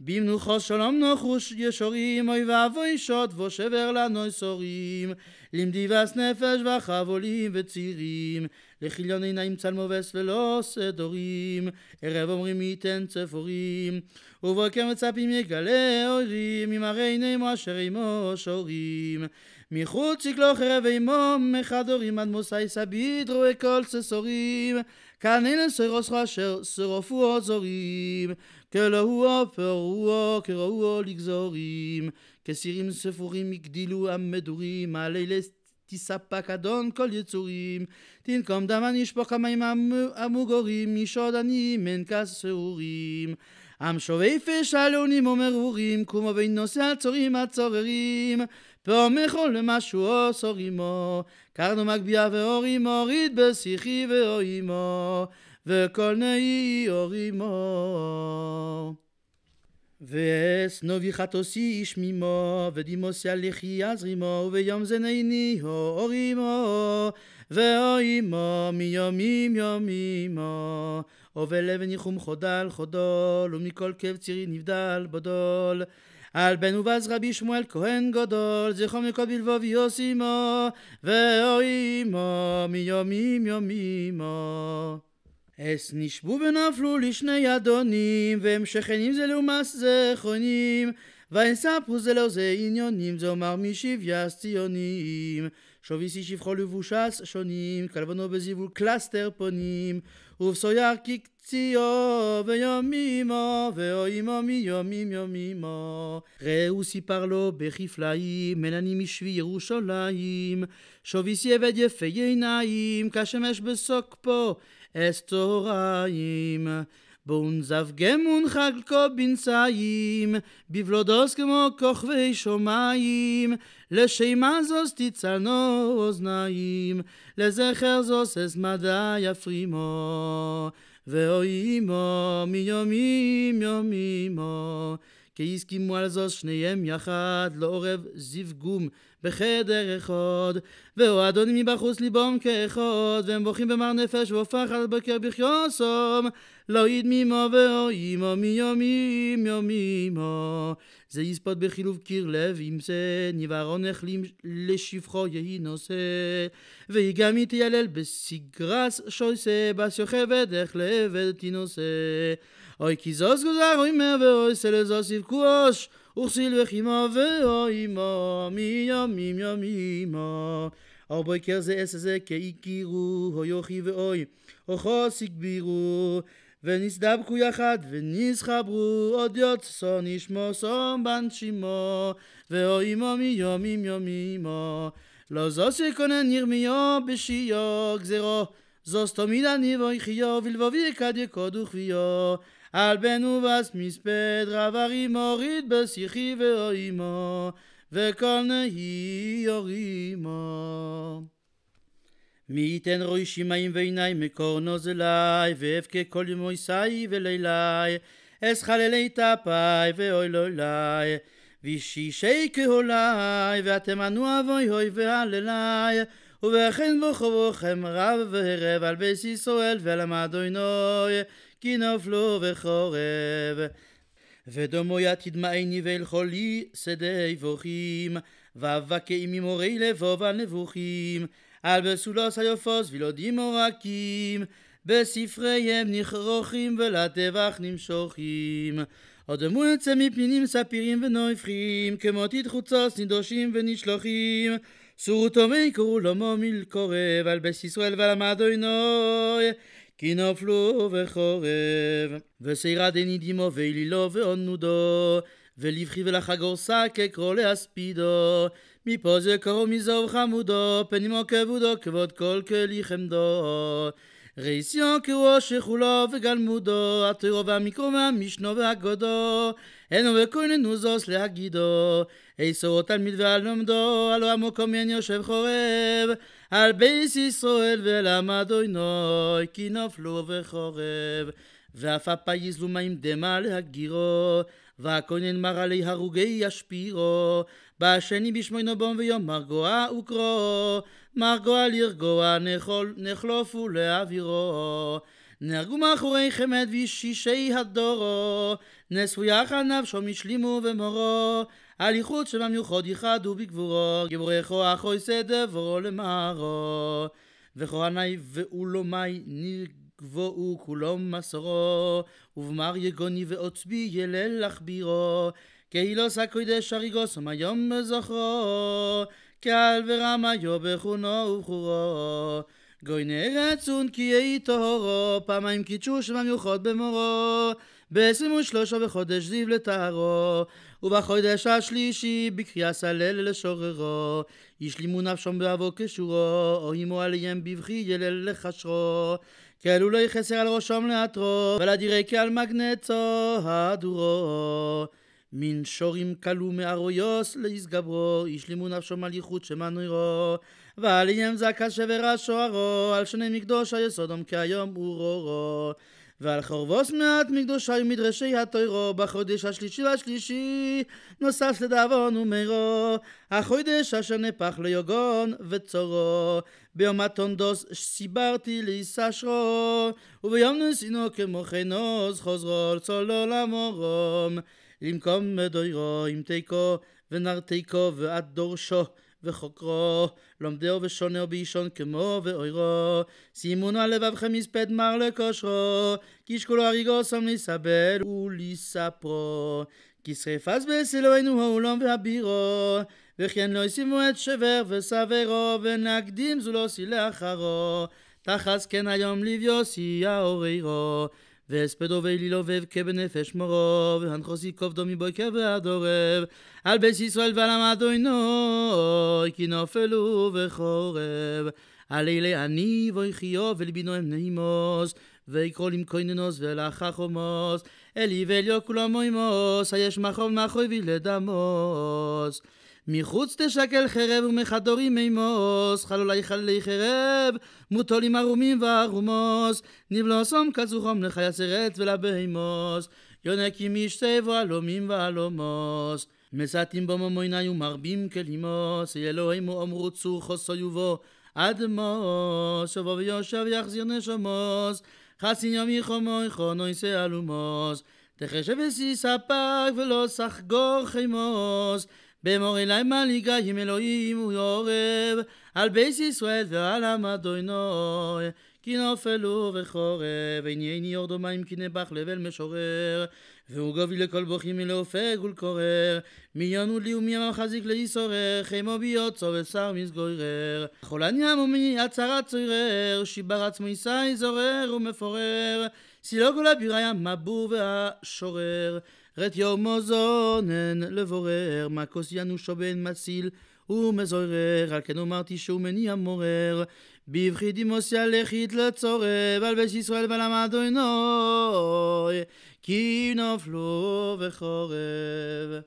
במנוחו שלום נוחוש ישורים, אוי ואבוי שוט ושבר לנו סורים, למדי ואס נפש וחבולים וצירים, לכיליון עיניים צלמובס ללא סדורים, ערב אומרים מי יתן צפורים, ובוקר מצפים יגלה אורים, אם הרי עינימו אשר עמו שורים. מחוץ יקלו חרב עמו מחדורים, עד מוסאי סביד רואה כל צסורים, כאן אין סרוסו אשר שרופו זורים, כלוהו פרעוהו כראוהו לגזורים, כסירים ספורים הגדילו המדורים, עלי לסט תישא פקדון כל יצורים, תנקום דמן ישפוך המים המוגורים, ישוד עניים אין כסעורים. עם שואפש עלונים אומר אורים, קומו בין נושא הצורים הצוררים. פה מכל למשהו עושר עמו, קרנו מגביה ואורים הוריד בשיחי ואוימו, וכל נאי אורימו. ואס ואסנוב חטוסי איש מימו, ודימוסי הלכי יזרימו, וביום זה זנעיניהו אורימו, ואוימו מיומים יומימו. ובלב ניחום חודל חודול, ומכל כאב צירי נבדל בדול. על בן ובז רבי שמואל כהן גדול, זכרם לכל בלבוב יוסימו, ואוימו מיומים יומימו. אס נשבו ונפלו לשני אדונים, והם שכנים זה לעומס ואין ספרו זה לא זה עניונים, זה זומר משבייס ציונים. שוויסי שבחו לבושס שונים, כלבנו בזיבול קלסטר פונים, ובסויר קציו ויום עמו, ואוימו מיומים יומימו. ראו סיפר לו בכפליים, מנני משבי ירושלים, שוויסי עבד יפי עיניים, כשמש בסוק פה. es toraim Bun zav gemun חלקו בנסיים, בבלודוס כמו כוכבי שומיים, לשמה זוס תצלנו אוזניים, לזכר זוס אס מדע יפרימו, ואוימו מיומים יומימו. כי הסכימו על זאת שניהם יחד לעורב זבגום בחדר אחד, ואוהדון מבחוץ ליבם כאחד, והם בוכים במר נפש והופך על בקר בכיוסם, לעיד לא מימו ואוימו מיומים יומימו. זה יספוט בחילוב קיר לב עם זה, נברון החלים לשפחו יהי נושא, ויגם יתיילל בסגרס שויסה, בס יוכבד איך לעבד תינושא. آی کیزاز گذر آی موه آی سرزا سیف کواش اخسیل و خیما و آی ما میا میا میا میما آب اس از که ای کی رو های و آی اخاسیک بیرو و نیز دب کویا خد و نیز خبرو آدیات سانیش ما سان بند ما و آی ما میا میا میما می لازا سی کنه نیغ میا بشی یا گزیرا زاستا میدنی وای خیا ویلواوی کدی کادو על בן ובס מספד רב ארי מוריד בשיחי ואוימו וכל נהי יורימו מי ייתן רוי שמיים ועיניים מקור נוזלי ואבכה כל ימוי שאי ולילי אס חללי טפי ואוי לולי ושישי כהולי ואתם ענו אבוי הוי והללי ובכן בוכו בוכם רב והרב על בית ישראל ועל המדוי נוי כי נפלו וחורב. ודומו יתיד תדמעני ואלכו לי שדי בוכים, ואבקעים ממורי לבוב הנבוכים, על בסולוס היופוס ולודים עורקים, בספריהם נכרוכים ולטבח נמשוכים. עוד אמור מועצה מפנינים ספירים ונויפכים, כמותית חוצוס נדושים ונשלוחים. סורותו מי קורו לו מומיל קורב, על בסיס ישראל ועל המדוי נוי. Ina flo ve khorev vesira deni di movei li on no do ve livri ve la khagosak e krole a spido mi pose ko misov ramudo penimo kevodo ke vot kol ke li ראיסיון קראו שכולו וגלמודו, התירו והמיקרו והמשנו והגודו, הנו וכוננו זוס להגידו, איסורו תלמיד ועל לומדו, הלא המקום אין יושב חורב, על בייס ישראל ולמד עוינוי, כי נפלו וחורב. ואף אפה יזלו מים דמה להגירו, והכונן מרא לי הרוגי ישפירו, בשני בשמוינו בום ויאמר גואה וקרוא. מרגו על ירגוע נחלופו לאווירו. נהרגו מאחורי חמד ושישי הדורו, נשאו יחד נפשו משלימו ומורו, הליכות שבמיוחד ובגבורו, גיבורי גבורכו אחוי סדברו למערו, וכהני ואולומי נגבוהו כולום מסורו, ובמר יגוני ועוצבי ילל לך בירו, קהילוס הקודש הריגוסום היום זוכרו קל ורמיו בחונו ובחורו. גוי נרצון כי יהי טהורו, פעמיים קידשו שמם יוחות במורו. בעשרים ושלושה בחודש זיו לטהרו, ובחודש השלישי בקריאה סלל לשוררו, ישלימו נפשם באבו כשורו, או הימו עליהם בבכי ילל לחשרו, כאלו לא יחסר על ראשם לעטרו, ולדירי כעל מגנטו הדורו. מן שורים כלו מארו מארויוס ליסגברו, השלימו נפשום על ייחוד שמנוירו, ועל איים זקה שברה שוערו, על שני מקדוש היסודום כהיום ורורו. ועל חורבוס מעט מקדושי ומדרשי התוירו, בחודש השלישי והשלישי, נוסף לדאבון ומרו, החודש אשר נפח ליוגון וצורו, ביום התונדוס סיברתי שרו, וביום נשינו כמו חנוז חוזרו, צולו למורום. למקום מדוירו עם תיקו ונר תיקו ועד דורשו וחוקרו, לומדהו ושונהו באישון כמו ואוירו, סימון על לבבכם מספד מר לכושרו, כי שקולו הריגו שום לסבל ולספרו, כי שרפס בסילואינו העולם והבירו, וכן לא ישימו את שבר וסברו, ונקדים זולוסי לאחרו, תחזקן כן היום לביוסי האורירו. והספדו ואלילו ואבכה בנפש מורו, והנחוסי כובדו מבויקר ועד עורב, על בית ישראל ועל עמד עוינוי, כי נופלו וחורב. על עלילי אני ויחיו ולבינו הם נעימוס, ויקרו למכוי ננוס ולאחר חומוס, אלי ואליו כולם מוימוס, היש מחוב מאחורי ולדמוס. מחוץ תשקל חרב ומחדורים מימוס, חלולי חללי חרב, מוטולים ערומים וערומוס, נבלוסום קצוחום לחייסרת ולבהימוס, יונקים איש צבו עלומים ועלומוס. מסתים בו מויני ומרבים כלימוס, אלוהימו אמרו צור חוסו יובו אדמוס, שבו ויושב יחזיר נשמוס, חסין יומי חומוי חונוי שאלומוס, תחשב וסיס הפק ולא סחגור חימוס, באמור אלי מליגה עם אלוהים הוא יורב על בייס ישראל ועל המדוינוי. כי נופלו וחורב, ענייני יורדו מים כי נבח לבל משורר, והוא גובי לכל בוכים מלאופק ולקורר, מיונו לי ומי המחזיק לאיסורר, חמו ביוצו ושר מסגורר. חולן ימו מי הצהרה צוירר שיבר עצמו יישא יזורר ומפורר, סילוגו לבירה ים הבור והשורר. רט יומו זונן לבורר, מכוס ינושו בן מציל ומזורר, על כן אמרתי שהוא מניע מורר. בבחי דימוסיה לכית לצורב, על בית ישראל ולמד עינוי, כי נפלו וחורב.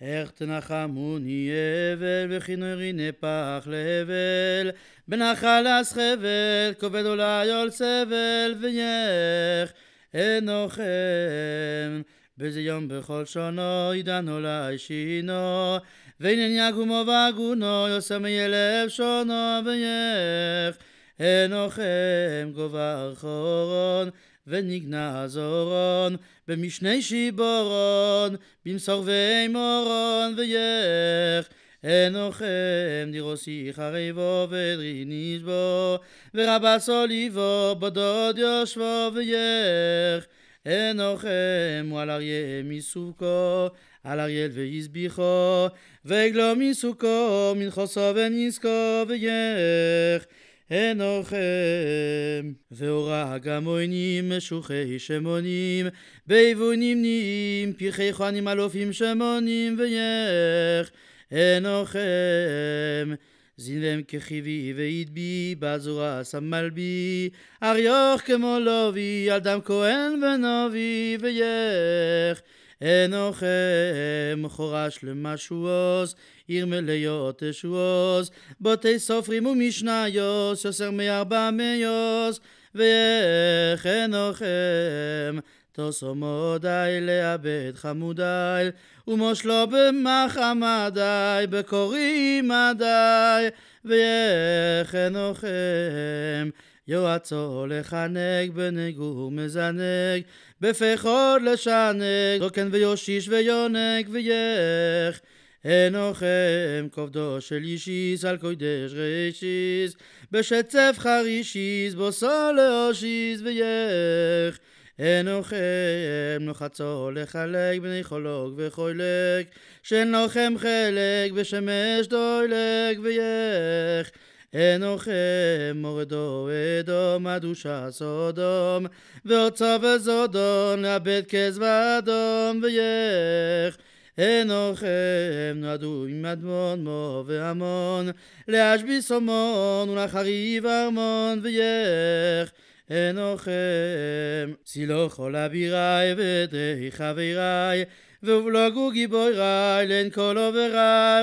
איך תנחמוני אבל, וכי וכינורי נפח להבל בנחל אס חבל כובד אולי יול סבל ויך enochem. בזה יום בכל שונו ידענו להשינו ועניין יגומו ועגונו יוסם ילב שונו ויך הנוכם גובה חורון ונגנה זורון במשני שיבורון במסור ואימורון ויך אנוכם דירוסי חריבו vedrinis bo ורבה סוליבו בדוד יושבו veyech אנוכם u al aryeh misuvko על אריאל ויזביחו, ועגלו מסוכו, מנחוסו ונזכו ויך. אנוכם. ואורה גם עוינים, משוחי שמונים, ביבונים נים פרחי חנים אלופים שמונים, ויך. אנוכם. זינבם כחיבי והדבי, בזורה סמל בי, אריוך כמו לובי, על דם כהן ונובי, ויך. אנוכם חורש למשועוז, עיר מלאות אשועוז, בוטי סופרים ומשניוס, יוסר מארבע מיוס, ואיך אנוכם. תוסו מודי לאבד חמודי, ומושלו במחמדי, בקורי מדי, ויחנוכם. יועצו לחנק בנגור מזנק, בפחות לשנק, זוקן ויושיש ויונק ויח. אנוכם כבדו של אישיס על קודש ראשיס, בשצף חרישיס בוסו לאושיס ויח. אנוכם נוחצו לחלק בני חולוק וחולק, שנוחם חלק ושמש דולק וייך. אנוכם מורדו אדום עד סודום, ועוצה וזודון לאבד כזב אדום וייך. אנוכם נועדו עם אדמון מו והמון, להשביס הומון ולחריב ארמון וייך. אנוכם. סילוכו כל ודי ותהי חברי, ובלוגו גיבורי לן כל עוברי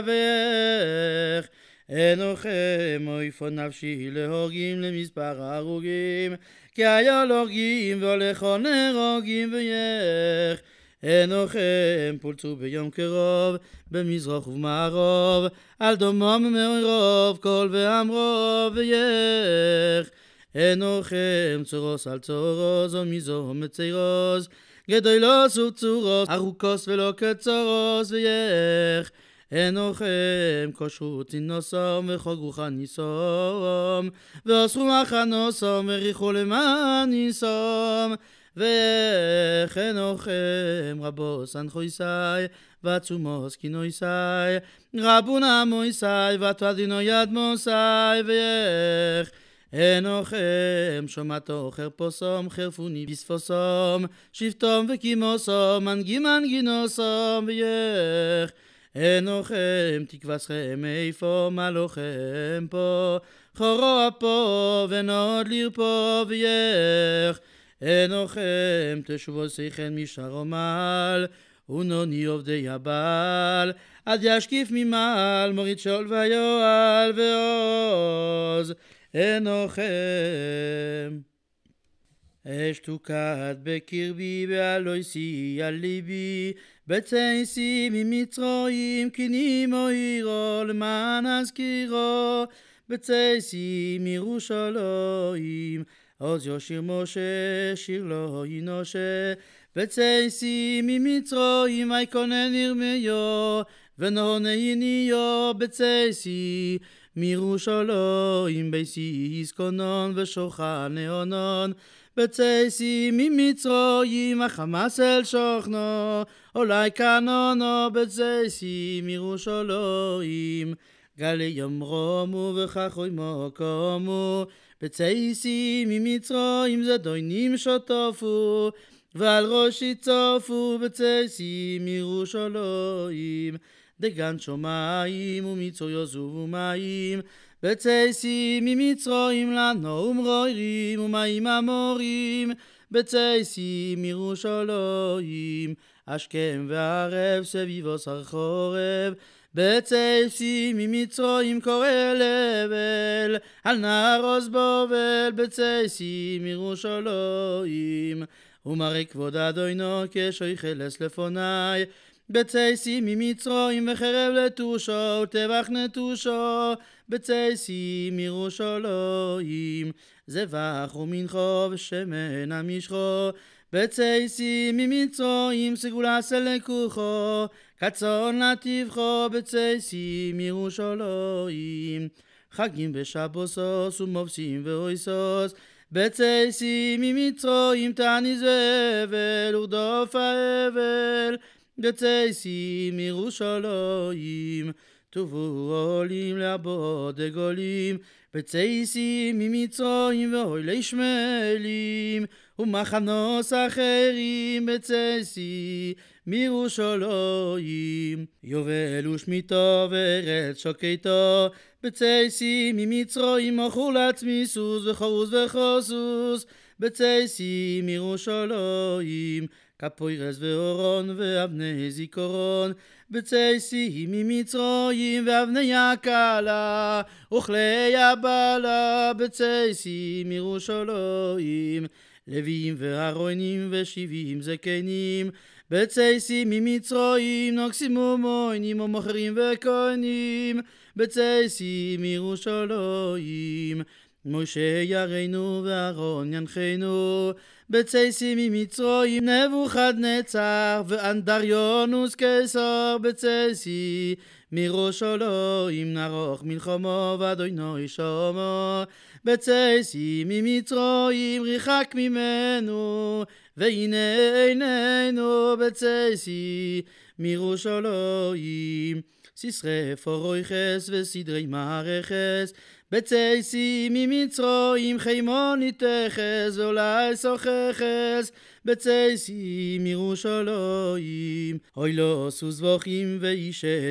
ואיך. אנוכם אוי אויפו נפשי להורגים למספר הרוגים, כי היה להורגים והולכו נרוגים ואיך. אנוכם פולצו ביום קרוב, במזרח ובמערוב, על דומם מאוירוב, קול ואמרו ויך. אנוכם צורוס על צורוס, ומזו מציירוס, גדולוס לא וצורוס, ארוכוס ולא קצרוס, ויח. אנוכם קשרו צינוסם וחוגרו חניסום, ואסרו מחנוסם וריחו למניסום. וכן אוכם רבו סנכו ישי ועצומוס כינו ישי רבו נמו ישי ותדינו יד מוסי ואיך אנוכם שומעתו חרפוסום חרפוני בספוסום, שבתום וקימוסום מנגי מנגינוסום ויך אנוכם שכם איפה מה לוחם פה חורו אפו ונוד לרפו ויך אנוכם תשובו משער משרומל ונוני עובדי הבעל עד ישקיף ממעל מוריד שאול ויועל ועוז אנוכם. אש תוקעת בקרבי שיא על ליבי שיא ממצרויים כי נימו עירו למען אזכירו שיא מירושלים עוז יושיר משה שיר לו ינושה שיא ממצרויים אי כונן ירמיו ונהונה יניו שיא מירושלים בייסיס קונון ושוכן נאונון בצייסי ממצרויים החמאס אל שוכנו אולי קנונו בצייסי מירושלים גלי רומו ובכחוי מוקומו בצייסי ממצרויים זדוינים שוטופו ועל ראשי צופו בצייסי מירושלים דגן שומיים ומצו יוזובו מים בצייסים ממצרים לנו ומרוירים ומים אמורים בצייסים מירושלים השכם והערב סביבו שר חורב בצייסים ממצרים קורא לבל על נהר עוז בובל בצייסים מירושלים ומראה כבוד אדוני כשוי חלס לפוני בצייסי ממצרים וחרב לטושו וטבח נטושו בצייסי מירושלים לא זבח ומנחו ושמן המשחו בצייסי ממצרים סגולה סלקוחו כצאן לטבחו בצייסי מירושלים לא חגים ושבוסוס ומובסים ואויסוס בצייסי ממצרים תעניז ואבל ורדוף האבל בצייסים מירושלים, טובו עולים לעבוד הגולים, בצייסים ממצרים ואוי שמלים, ומחנוס אחרים בצייסי מירושלים. יובל ושמיתו וארץ שוקטו, בצייסים ממצרים אוכלו לעצמי סוס וחורוז וחוסוס, בצייסים מירושלים. כפוירס ואורון ואבני זיכרון, בצי שיאים ממצרויים ואבני הקלה, וכלי הבלה בצי שיאים מירושלים. לוויים והרונים ושבעים זקנים, בצי שיאים ממצרויים נוגסים ומוינים ומוכרים וכהנים, בצי שיאים מירושלים. משה ירינו ואהרון ינחנו, בצייסים ממצרים נבוכדנצר, ואנדריונוס קיסר בצייסי, מראש אלוהים לא נרוך מלחמו ואדינו ישומו, בצייסים ממצרים ריחק ממנו, והנה עינינו בצייסי, מראש אלוהים. לא ססרי חס וסדרי מערכס בצי בצייסי ממצרים חימוני ניתכס ואולי שוחכס בצי בצייסי מירושלים אוי לא סוס בוכים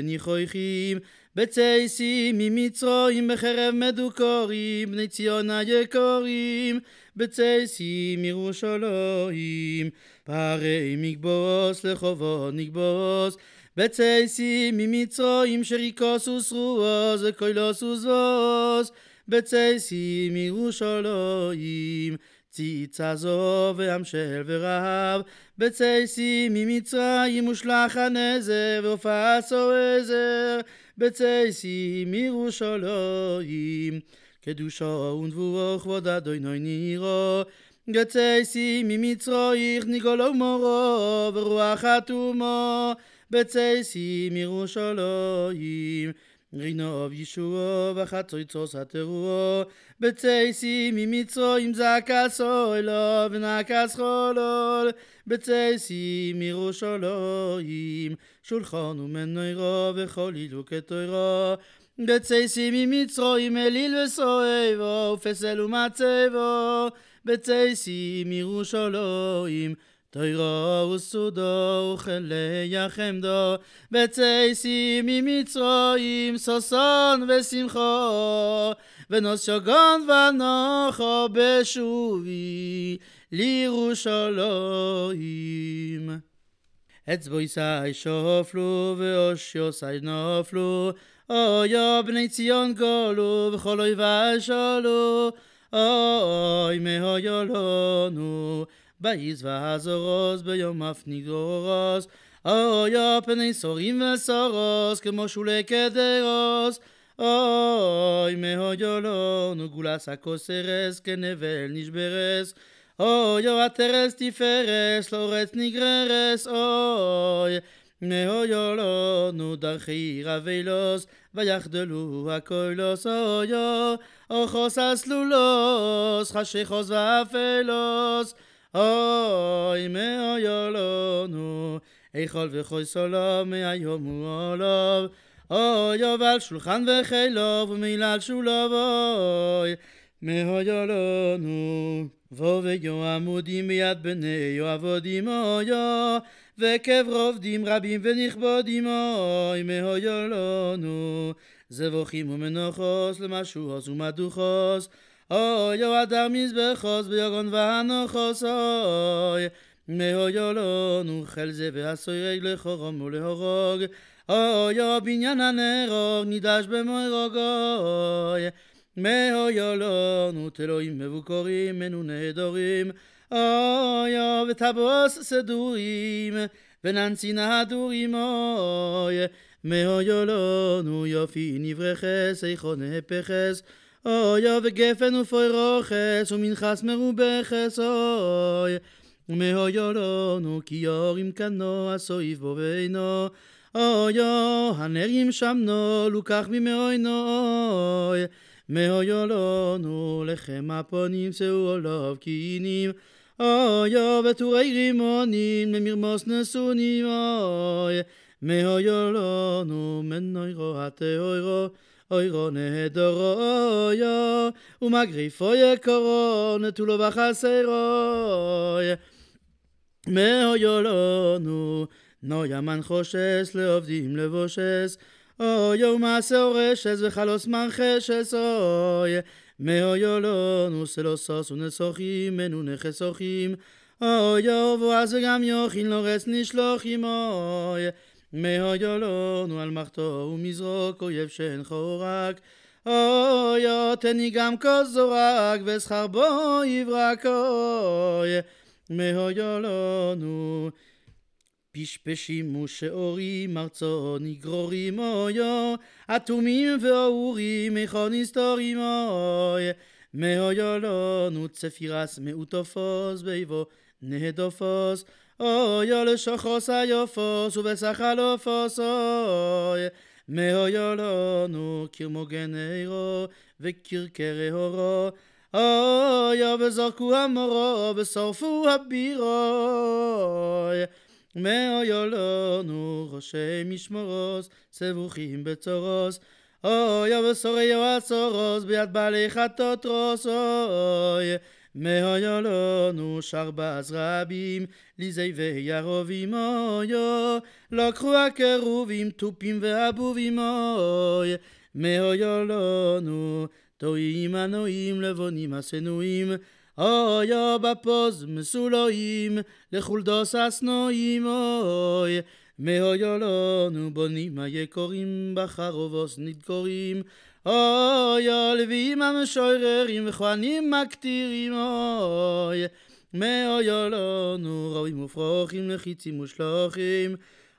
יחויכים בצי בצייסי ממצרים בחרב מדוכורים בני ציון היקורים בצי בצייסי מירושלים פערי מגבוס לחובו נגבוס Bezeisi mimitzroim sherikosus ruos koilosus vos. Bezeisi מירושלים ציצה זו ועם ורהב ורעב, בצייסי ממצרים ושלח הנזר והופעסו עזר, בצייסי מירושלים, קדושו ונבואו כבוד אדוני נירו, בצייסי ממצרו יכניגו לו מורו ורוח אטומו בצייסים ירושלים. רינוב ישועו וחצוי צוס התרועו, בצייסים ממצרים זעקס אוילו ונעקס חולול, בצייסים ירושלים, שולחון ומנוירו וכל הילוק כתוירו, בצייסים ממצרים אליל וסועבו ופסל ומצבו, בצייסים ירושלים, תוירו וסודו וכלי יחמדו, בצייסים ממצרים ששון ושמחו, ונוס שגון ונוחו בשובי לירושלים. אצבו סי שופלו ואוש סי נופלו, אויו בני ציון גולו וכל אויבי שלו, אוי מהויו לנו. בעיז והזורוז ביום הפניגורוס, אויו פני סורים וסורוס, כמו שולי קדרוס. אוי מהויולון וגולס הכוסרס, כנבל נשברס. אויו הטרס תפרס, לאורץ נגררס, אוי. מהויולונו דרכי רבילוס, ויחדלו הכוילוס אויו, אוכוס אסלולוס, חשיכוס ואפלוס. אוי מאויולונו, איכול וכוי סולו מהיום הוא עולוב. אוי אבל שולחן וחילוב ומילל שולוב אוי, מהויולונו. ויהיו עמודים ביד בני עבודים אויו, וכברובדים רבים ונכבודים אוי, מהויולונו. זבוכים ומנוחוס למשהו עוז ומדוחוס. אוי או לא אדר מזבחוס ביוגון והנוחוס אוי מאויו לא לנו חלזה ועשוי רגלי לחורום ולהורוג, אוי או בניין הנרוג נידש במוירוג אוי מאויו לנו תלויים מבוקרים מנו נהדורים אוי לא, וטבוס סדורים וננצי נהדורים אוי מאויו נו יופי נברכס איכו נהפכס אוי, אוי, גפן ופוי רוכס, ומנחס מרובכס אוי ומהויורונו כי יורים כנו עשוי אוי, אויו הנרים שמנו לוקח ממאוינו אוי מהויורונו לחם הפונים שאו עולוב קינים אוי, אוי, וטורי רימונים למרמוס נסונים אוי מהויורונו מנוירו התאוירו אוי רונה דורויו, ומגריפו יקורו, נטולו וחסרויה. נוי נויה מנחושס, לעובדים לבושס, אוי ומעשה אורשס, וחלוס מנחשס, אוי. סלו סוס ונסוכים, מנו אוכים, אוי אובו, אז גם יוכין, לא רץ נשלוכים, אוי. מאוי מהויולונו על מחתו ומזרוק אויב שאין חורק. אוי אותני גם כה זורק ושכר בו יברק אוי מאוי מהויולונו פשפשים ושעורים ארצו נגרורים אוי אטומים ואורים מכון היסטורים אוי מאוי מהויולונו צפירס מעוטופוס ביבו נהדופוס אויו לשוחוס היופוס ובסחלופוס אוי מאויו לנו כרמוגנרו וכרכרי הורו אוי, וזרקו המורו ושרפו הבירו מאוי לנו ראשי משמורוס סבוכים בצורוס אוי, וסוריו הצורוס ביד בעלי חטות רוס אוי מאויו לנו בז רבים, ליזי וירובים אויו, לקחו הקרובים תופים ואבובים אוי, מאויו לנו טועים הנועים לבונים השנואים, אויו בפוז מסולואים, לחולדוס השנואים אוי. מהויו לנו בונים היקורים, בחרובוס נדקורים, אוי, הלווים המשוררים וכהנים מקטירים, אוי, מאוי אלונו ראויים ופרוחים לחיצים ושלוחים,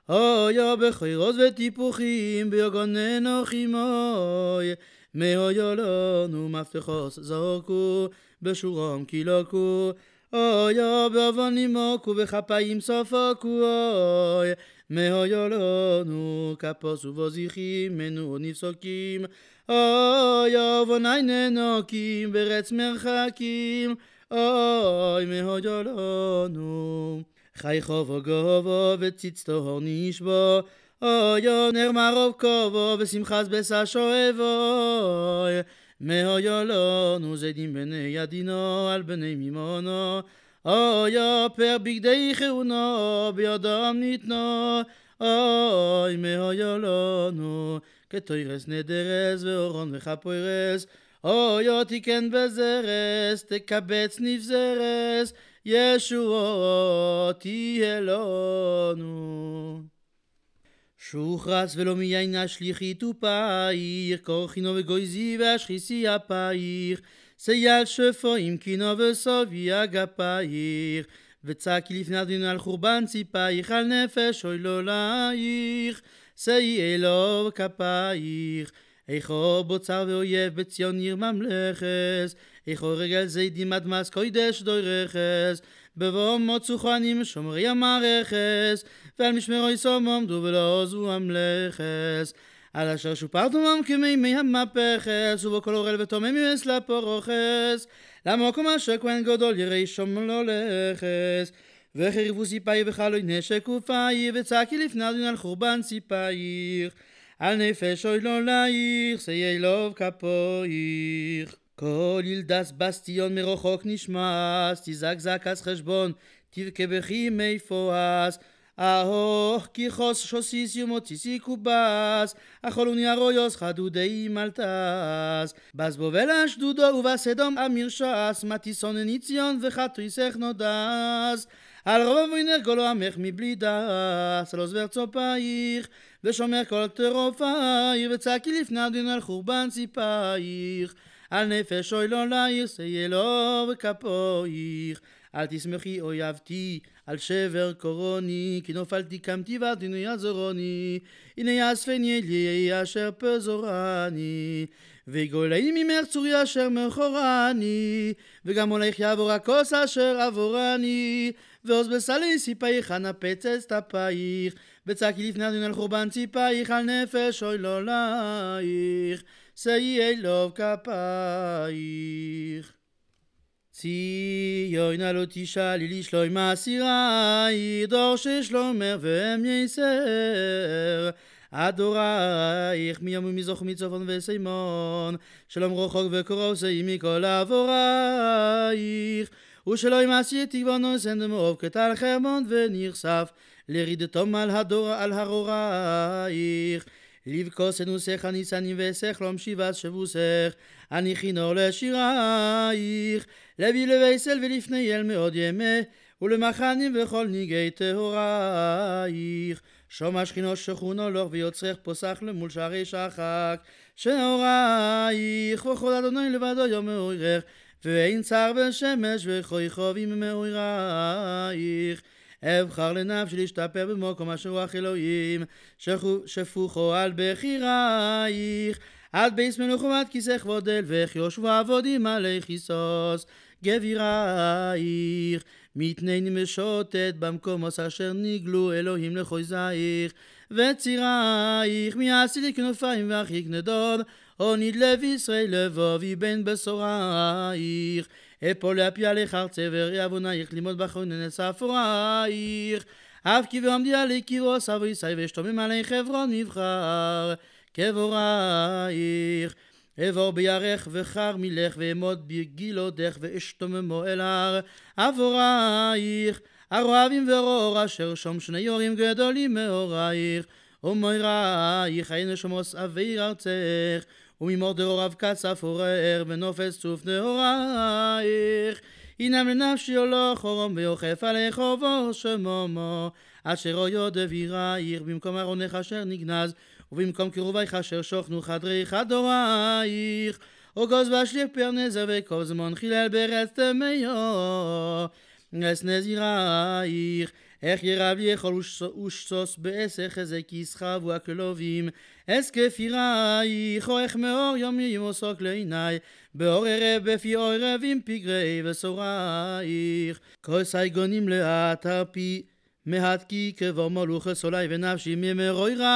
אוי, או, בחירות וטיפוחים, ביוגון אנוכים, אוי, מאוי אלונו מפתחות זרקו, בשורם קילוקו, אוי, או, באבונים מוקו, בכפיים סופקו, אוי, מאוי אלונו כפוס ובוזיחים, מנו נפסוקים, אוי אבוני ננוקים ברץ מרחקים, אוי מהודולנו. חי חובו גובו וציץ טהור נשבו, אוי אונר מרוב כובו ושמחת בשא שואבו. מהיולנו זדים בני ידינו על בני מימונו. אוי פר בגדי חאונו בידם ניתנו. אוי מהיולנו כתוירס נדרס ואורון וכפוירס. אוי אויו תיקן בזרס, תקבץ נבזרס, ישורו תהיה לנו. שוחרץ ולא מיין השליחית ופייך, כורחינו וגויזי ואשחיסי אפייך, סייל שפו עם קינו וסובי אגפייך, וצעקי לפני אדינו על חורבן ציפייך, על נפש אוי לא לייך. שאי אלוב כפייך. איכו בוצר ואויב בציון עיר ממלכס, איכו רגל זידים עד מס קוידש דוי רכס, בבוא מוצו כהנים שומרי המערכס, ועל משמרו יסום עמדו ולא עוזו המלכס. על אשר שופר דומם כמימי המפכס, ובו כל אורל ותומם ימס לפורוכס, למקום אשר כהן גדול ירא שום לא לכס. וחרבו סיפאי וחלוי נשק ופאי, וצעקי לפני אדוני על חורבן סיפאיך. על נפש אוי לא לייך, שיהי לוב כפויך. כל ילדס בסטיון מרחוק נשמס, תזעק זעקס חשבון, תבכה בכי מי פועס. אהוך כי חוס שוסיס יומוציסי קובס, החולוני יוס חדודי מלטס. בז בו ולאשדודו ובסדום אמיר שעס, מטיסון ניציון וחתוי סכנודס. על רוב אברינר כל עמך מבלי דס, על עוזבר צופייך, ושומר כל טרופייך, וצעקי לפני הדין על חורבן ציפייך, על נפש אוי לא לעיר, שיהיה לו וכפוייך. אל תשמחי אויבתי על שבר קורוני, כי נופלתי קמתי ועדינו יעזרוני, הנה יאספני אלי אשר פזורני, וגולעי ממך צורי אשר מכורני, וגם עולך יעבור הכוס אשר עבורני, ועוז בסלי סיפייך הנפצץ תפייך, וצעקי לפני אדוני על חורבן ציפאיך על נפש אוי לא לייך, שאי אלוב כפייך. ציון הלא תשאלי לשלום אסירי, דור ששלומר והם יסר. אדורייך מיום ומזוך ומצפון וסימון, שלום רחוק וקרוב שאי מכל עבורייך. ושלא ימעשי תגבונו סן דמרוב כתר חרמון ונכסף, לרידתו מעל הדור על הרורייך. לבכוס את נוסך הניסנים ואסך לא משיבת שבוסך, אני הניחינו לשירייך. לוי לבייסל ולפני אל מאוד ימי, ולמחנים וכל ניגי טהורייך. שום השכינו שכונו לוך ויוצרך פוסח למול שערי שחק, שנאורייך, וכל אדוני לבדו יום מאורך. ואין צר בשמש וכוי חובים מאורייך. אבחר לנפשי להשתפר במקום אשר רוח אלוהים, שפוכו על בחירייך. עד בייס מלוך ועד כיסא כבוד אל וכיושבו עבודים עלי כיסוס גבירייך. מתנני משוטט במקום במקומוס אשר נגלו אלוהים לחויזייך וצירייך. מי עשיתי כנופיים ואחי נדוד עוני לב ישראל לבובי בן בשורייך. אפול להפיע ארצה וראי עוונייך ללמוד בחונן ספורייך. אף כי ועמדי עלי קירו סבו ישראל ושתומם עלי חברון מבחר קבורייך. אבור בירך וחר מלך ואמוד בגילודך ואשתוממו אל הר עבורייך. הרועבים ורור אשר שום שני יורים גדולים מאורייך. ומוירייך היינו שמוס אביר ארצך וממור דרור דהוריו כסף עורר, ונופס צוף נעורייך. הינם לנפשי עולו חורום, ויוכף עלי חובו שמומו אשר או יודב יראייך במקום ארונך אשר נגנז ובמקום קירובייך אשר שוכנו חדריך דורייך אוגוז ואשליף פר נזר וכל זמן חילל בארץ טמאו אס נזירייך איך ירב יאכול ושסוס בעשר חזק יסחבו הכלובים אז כפירייך, או איך מאור יומי ימוסוק לעיניי, ערב בפי אור ערב עם פגרי וסורייך. כל סייגונים לאט הפי, מעט כי כבר מלוך עולי ונפשי ממרוירייך.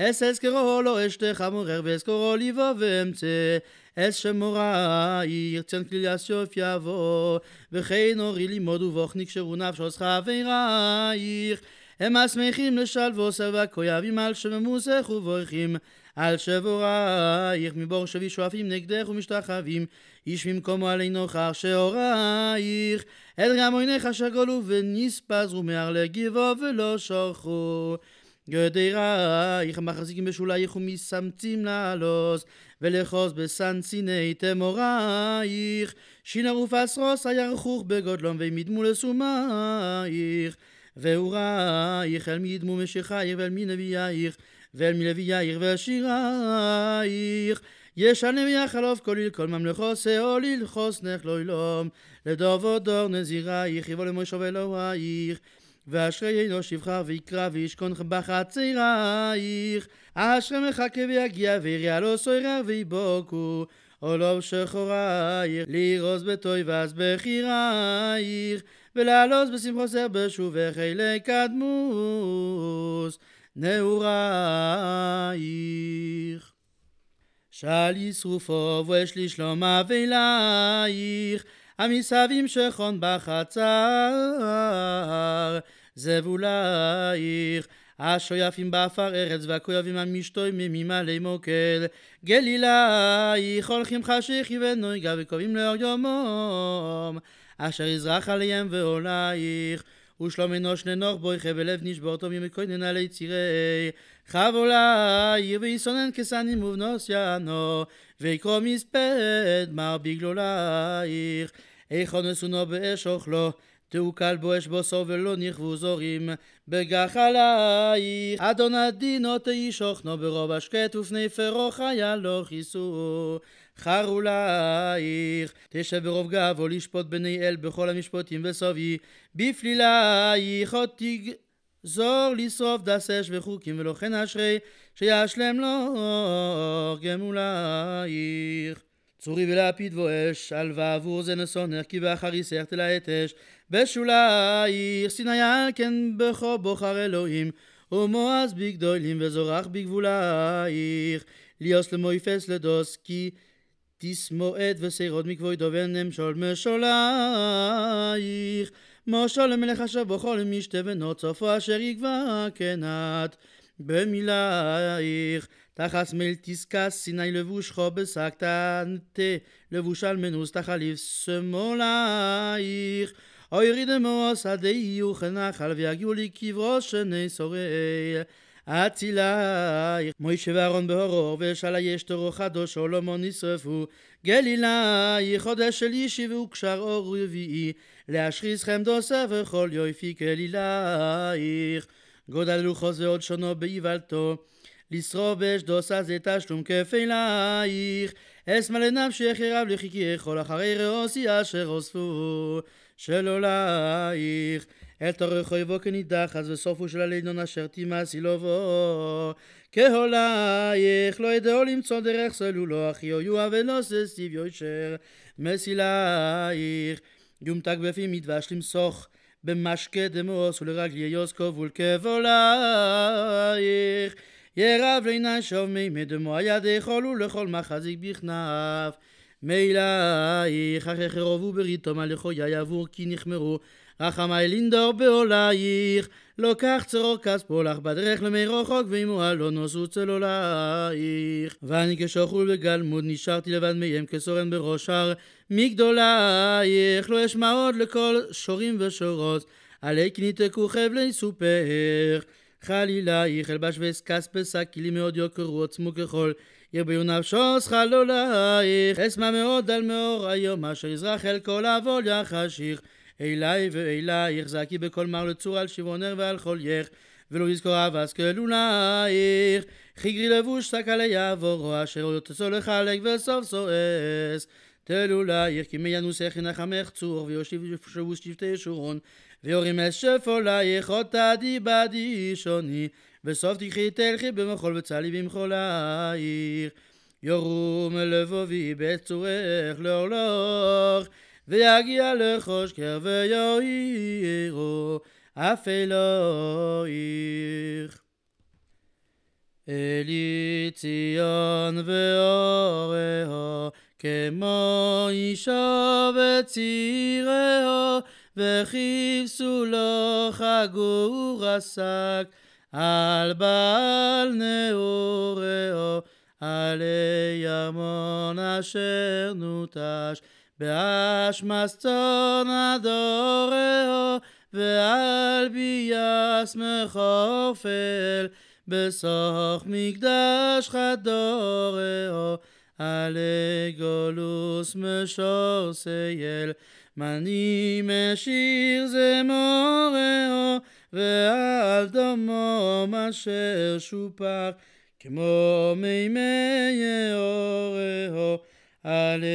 אס אזכרו לו לא אשתך המורר ואזכרו ליבו ואמצא. אס שמורה עיר צאן כלילה סוף יבוא. וכן אורי לימוד ובוך נקשרו נפשו שכה רייך. הם השמחים לשלבו סבק, אויבים על שממוסך ובורכים. על שבורייך מבור שבי שואפים נגדך ומשתחווים, איש ממקומו עלינו חר שאורייך. אל גם עיניך שגולו ונספזרו מהר לגיבו ולא שורחו. גדרייך המחזיקים בשולייך ומסמצים לעלוז, ולחוז בסנציני תמורייך. שינה ופסרוס הירחוך בגודלום ומדמו לסומייך. ואורייך, אל מי ידמו משיחייך, ואל מי נביאייך, ואל מי לביאייך, ואל שירייך. ישנה ויחלוף כל איל, כל ממלכו שאול איל חוסנך לא ילום. לדוב ודור נזירייך, יבוא למוישו ואלוהייך ואשרי אנוש יבחר ויקרא וישכון בחצרייך. אשרי מחכה ויגיע ויראה לו סוירר ויבוקו. עולוב שחורייך, לירוז בתויבס בחירייך, ולעלוז בשמחו סר בשובך אלי קדמוס, נעורייך. שאל ישרופו ואשלי שלום אבלייך, המסביב שכון בחצר, זבולייך. השויפים באפר ארץ והכויבים המשתוימים ממלאי מוקד. גלילאיך הולכים חשיכי ונויגה וקובעים לאור יומום, אשר יזרח עליהם ועולייך. ושלום אנוש ננוח בויכה בלב נשבור טוב ימקוינן עלי צירי חב אולי ויסונן כסנים ובנוס יענו ויקרום מספד מר בגלולייך איכון אסונו באש אוכלו תעוקל אש בו ולא נכוו זורים, בגח עלייך. אדון תהי שוכנו ברוב השקט ופני פרוך היה לו לא כיסו. חרו לך, תשב ברוב גבו לשפוט בני אל בכל המשפוטים וסובי, בפלילייך עוד תגזור לשרוף דס אש וחוקים ולא כן אשרי שישלם לו גמולייך. צורי ולפיד אש עלווה עבור זה נסונך כי באחר תלה את אש בשולייך סיני על כן בכו בוחר אלוהים ומואז בגדולים וזורח בגבולייך ליאוס למויפס לדוס כי תשמועד וסירוד מכבודו ונמשול משולייך משה למלך אשר בוכו למשתה צופו אשר יקבע כנת במילייך תחס מיל תזכס סיני לבוש חו בשק תנתה לבוש על מנוס תחליף שמאלייך אוי רידמו שדה יוך נחל ויגיעו לי קברו שני שורי. אצילייך מוישה ואהרון בהורו ושאלה יש תורו חדוש עולמו נשרפו גלילייך חודש של אישי וקשר אור רביעי להשחיז חמדוסה וכל יופי גלילייך גודל זה עוד שונו באיוולתו לשרוב דוסה זה תשלום כפילייך לנפשי איך ירב לחיקי אכול אחרי ראוסי אשר אוספו של עולייך. אל תורכו יבוא כנידחת וסופו של הלידון אשר תימאסי לבוא. כהולייך לא ידעו למצוא דרך סלולו אחי אוהיוה ונושא סיב יושר מסילייך. יומתק בפי מדבש למסוך במשקה דמוס ולרגלי יוס כבול כבולייך. ירב לעיני שוב מימי דמו היד יאכול ולכל מחזיק בכנף. מאלייך, אך החרובו בריתום הלכויה יעבור כי נכמרו. רחמי לינדור בעולייך, לא כך צרור כספו לך בדרך למי רחוק, ואימו לא נוסו צלולייך. ואני כשוכול בגלמוד נשארתי לבד מיהם כסורן בראש הר, מגדולייך, לא אשמע עוד לכל שורים ושורות, עלי כניתקו חבלי סופך. חלילה איך אלבש ואסקס פסק, כלים מאוד יוקרו עצמו ככל. ירביו נפשו זכלולייך, אשמה מאוד על מאור היום, אשר יזרח אל כל עבוד יחשיך. אלי ואלייך, זעקי בקול מר לצור על שברונך ועל חולייך, ולא יזכור אבס כלולייך. חיגרי לבוש שק עלי יעבורו, אשר יוצא לחלק וסוף סועס. תלולייך, כי מי מינוסך ינחמך צור, ויושיב שבוש שבטי שורון, ויורים אשף עולייך, עוד תדי בדי שוני. וסוף תחי תלכי במחול וצלי במחולייך. יורום לבובי בצורך לאורלוך, ויגיע לחושקר ויועירו אף אלוהיך. לא אלי ציון ואורהו, כמו אישו וצירהו, וכבשו לו חגור השק. על בעל נעוריהו, עלי ירמון אשר נוטש, באשמס צאן אדוריהו, ועל ביאס מחופל, בסוך מקדש חדוריהו, עלי גולוס משור סייל, מני משיר זמוריהו, ועל דמום אשר שופח, כמו מימי אורהו, עלי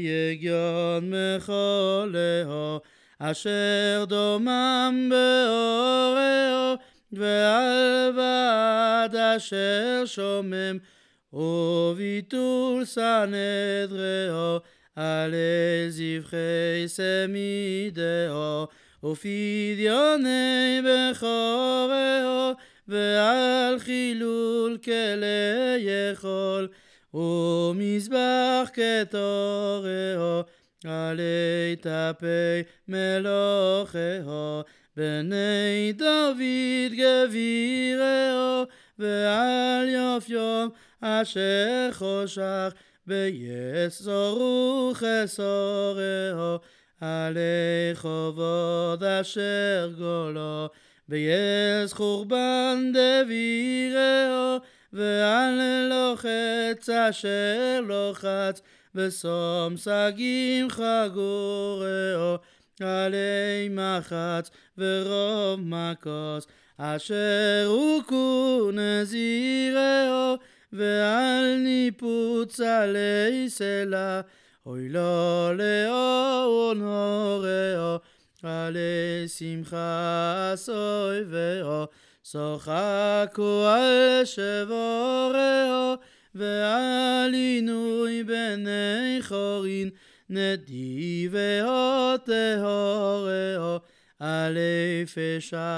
יגיון מחולהו, אשר דומם באורהו, ועל בד אשר שומם, וביטול סנדרהו, עלי זבחי סמידהו, ופדיוני בכורהו, ועל חילול כלי יכול, ומזבח כתורהו, עלי תפי מלוכהו, בני דוד גבירהו, ועל יופיום אשר חושך, ויסורו חסורהו. עלי חובות אשר גולו, ויש חורבן דבירהו, ועל לוחץ אשר לוחץ, ושום שגים חגורהו, עלי מחץ ורוב מכוס, אשר הוכו נזירהו, ועל ניפוץ עלי סלע. אוי לא לאור נורא, עלי שמחה סוי ואו, שוחקו על שבורהו, ועל עינוי בני חורין, נדי נדיבהו טהורהו, עלי פשע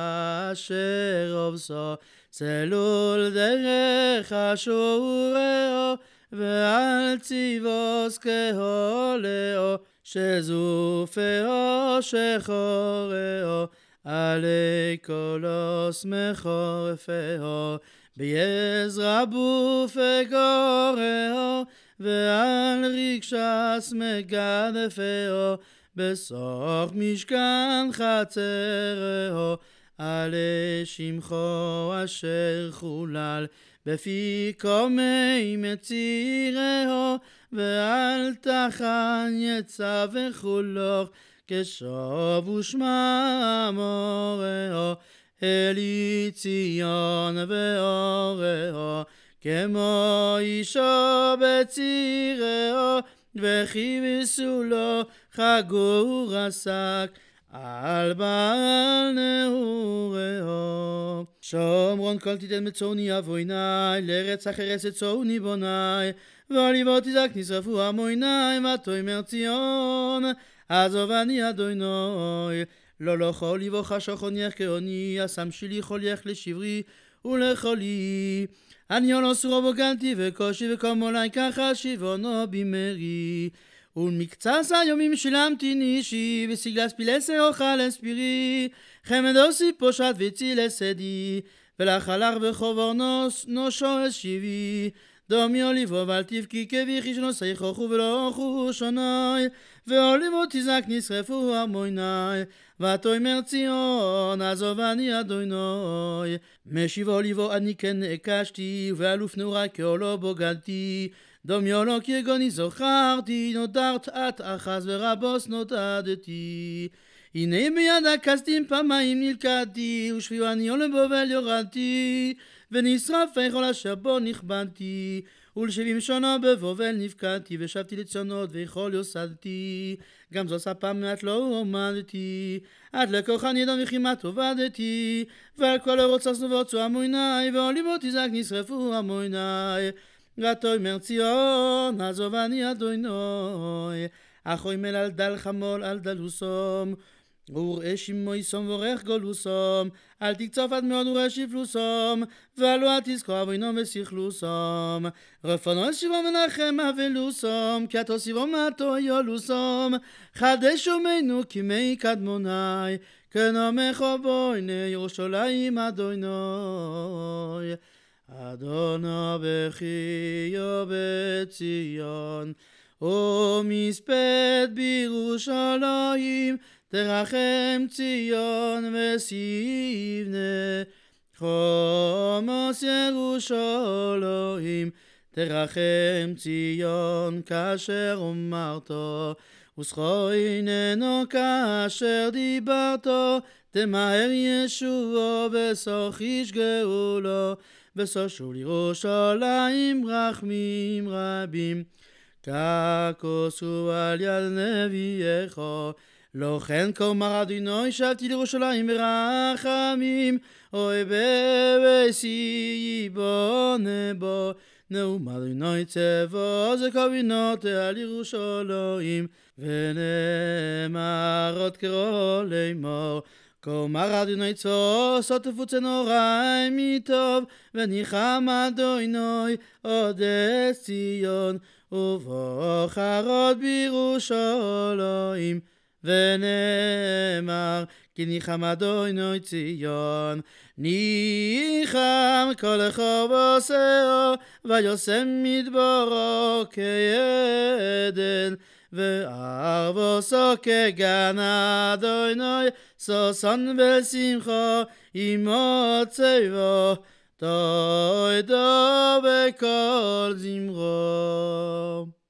אשר עובסו, צלול דרך אשור אשורהו, ואל ציבוס כהולאו, שזופהו שחורהו, עלי קולוס מחורפהו, ביעזרא בופי גורהו, ועל רגשס מגדפהו, בסוך משכן חצרהו, עלי שמחו אשר חולל. בפי קומי מצירהו, ואל תחן יצא וחולוך, כשוב ושמע מורהו, אלי ציון ואורהו, כמו אישו בצירהו, וכי בסולו חגור השק. על בעל נעוריהו. שומרון כל תיתן בצוני אבוי נאי, לארץ החרס צוני בוני, ועל יבות יזק נשרפו עמויני, ותאמר ציון, עזובני אדוני. לא לא לכל יבוך שכונייך כעוני, אסם שלי חולייך לשברי ולחולי. אני אונו סורו בוגנתי וקושי וקום מולי ככה שיבונו במרי. ומקצץ היומים שילמתי נישי, וסגלס פילסה אוכל אספירי, חמד אוסי פושט וציל אסדי, ולחלך וחובר נוס נושו אשיבי. דומי אוליבו ואל תבכי כביכי שנושאי חוכו ולא אוכו שוני, ואוליבו תזעק נשרפו המויני, ותאמר ציון אני אדוני. משיב אוליבו אני כן נעקשתי, ואלוף נעורה כאולו בוגדתי. דמיונו לא כגוני זוכרתי, נותרת את אחז ורבוס נותדתי. הנה ביד הקסטים פעמיים נלכדתי, אני עולה בובל יורדתי, ונשרף כל אשר בו נכבדתי. ולשבעים שונו בבובל נפקדתי, ושבתי לציונות ויכול יוסדתי. גם זו ספה מעט לא הועמדתי, עד לכוחה נידון וכמעט עובדתי. ועל כל אורות ששנו ועוצו עמו עיניי, ועולים אותי זק נשרפו עמו עיניי. ואתוי מר ציון, עזובני אדוני, אחוי מל על דל חמול על דלוסום, וראה שמויסום וברך גולוסום, אל תקצוף עד מאוד וראה שפלוסום, ועלו אל תזכור אבינו וסכלוסום. רפונו שיבו מנחם אבלוסום, כי עתו סיבו מעטו יולוסום, חדש אומנו כימי קדמוני, כנומך בויני ירושלים אדוני. אדונו בחיו בציון, ומספד בירושלים, תרחם ציון וסיבנה. חומוס ירושלים, תרחם ציון כאשר אומרתו, וזכויננו כאשר דיברתו, תמהר ישובו וסוך ישגאו לו. וסושו לירושלים רחמים רבים. ככוסו על יד נביאך, לא כן כאמר אדינוי שבתי לירושלים רחמים, אוי בבסי יבונה בו. נאום אדוני צבו זה כוונות על ירושלים ונאמרות קרוא לאמור כלומר אדוני צוס, עוד תפוצנו רעי מטוב, וניחם אדוני עוד אס ציון, ובוחרות בירושלים. ונאמר, כי ניחם אדוני ציון, ניחם כל חוב עושהו, ויוסם מדברו כעדן. ve avo so ke gana doy noy so son ve sim kho imo tsay vo doy do ve kor zim kho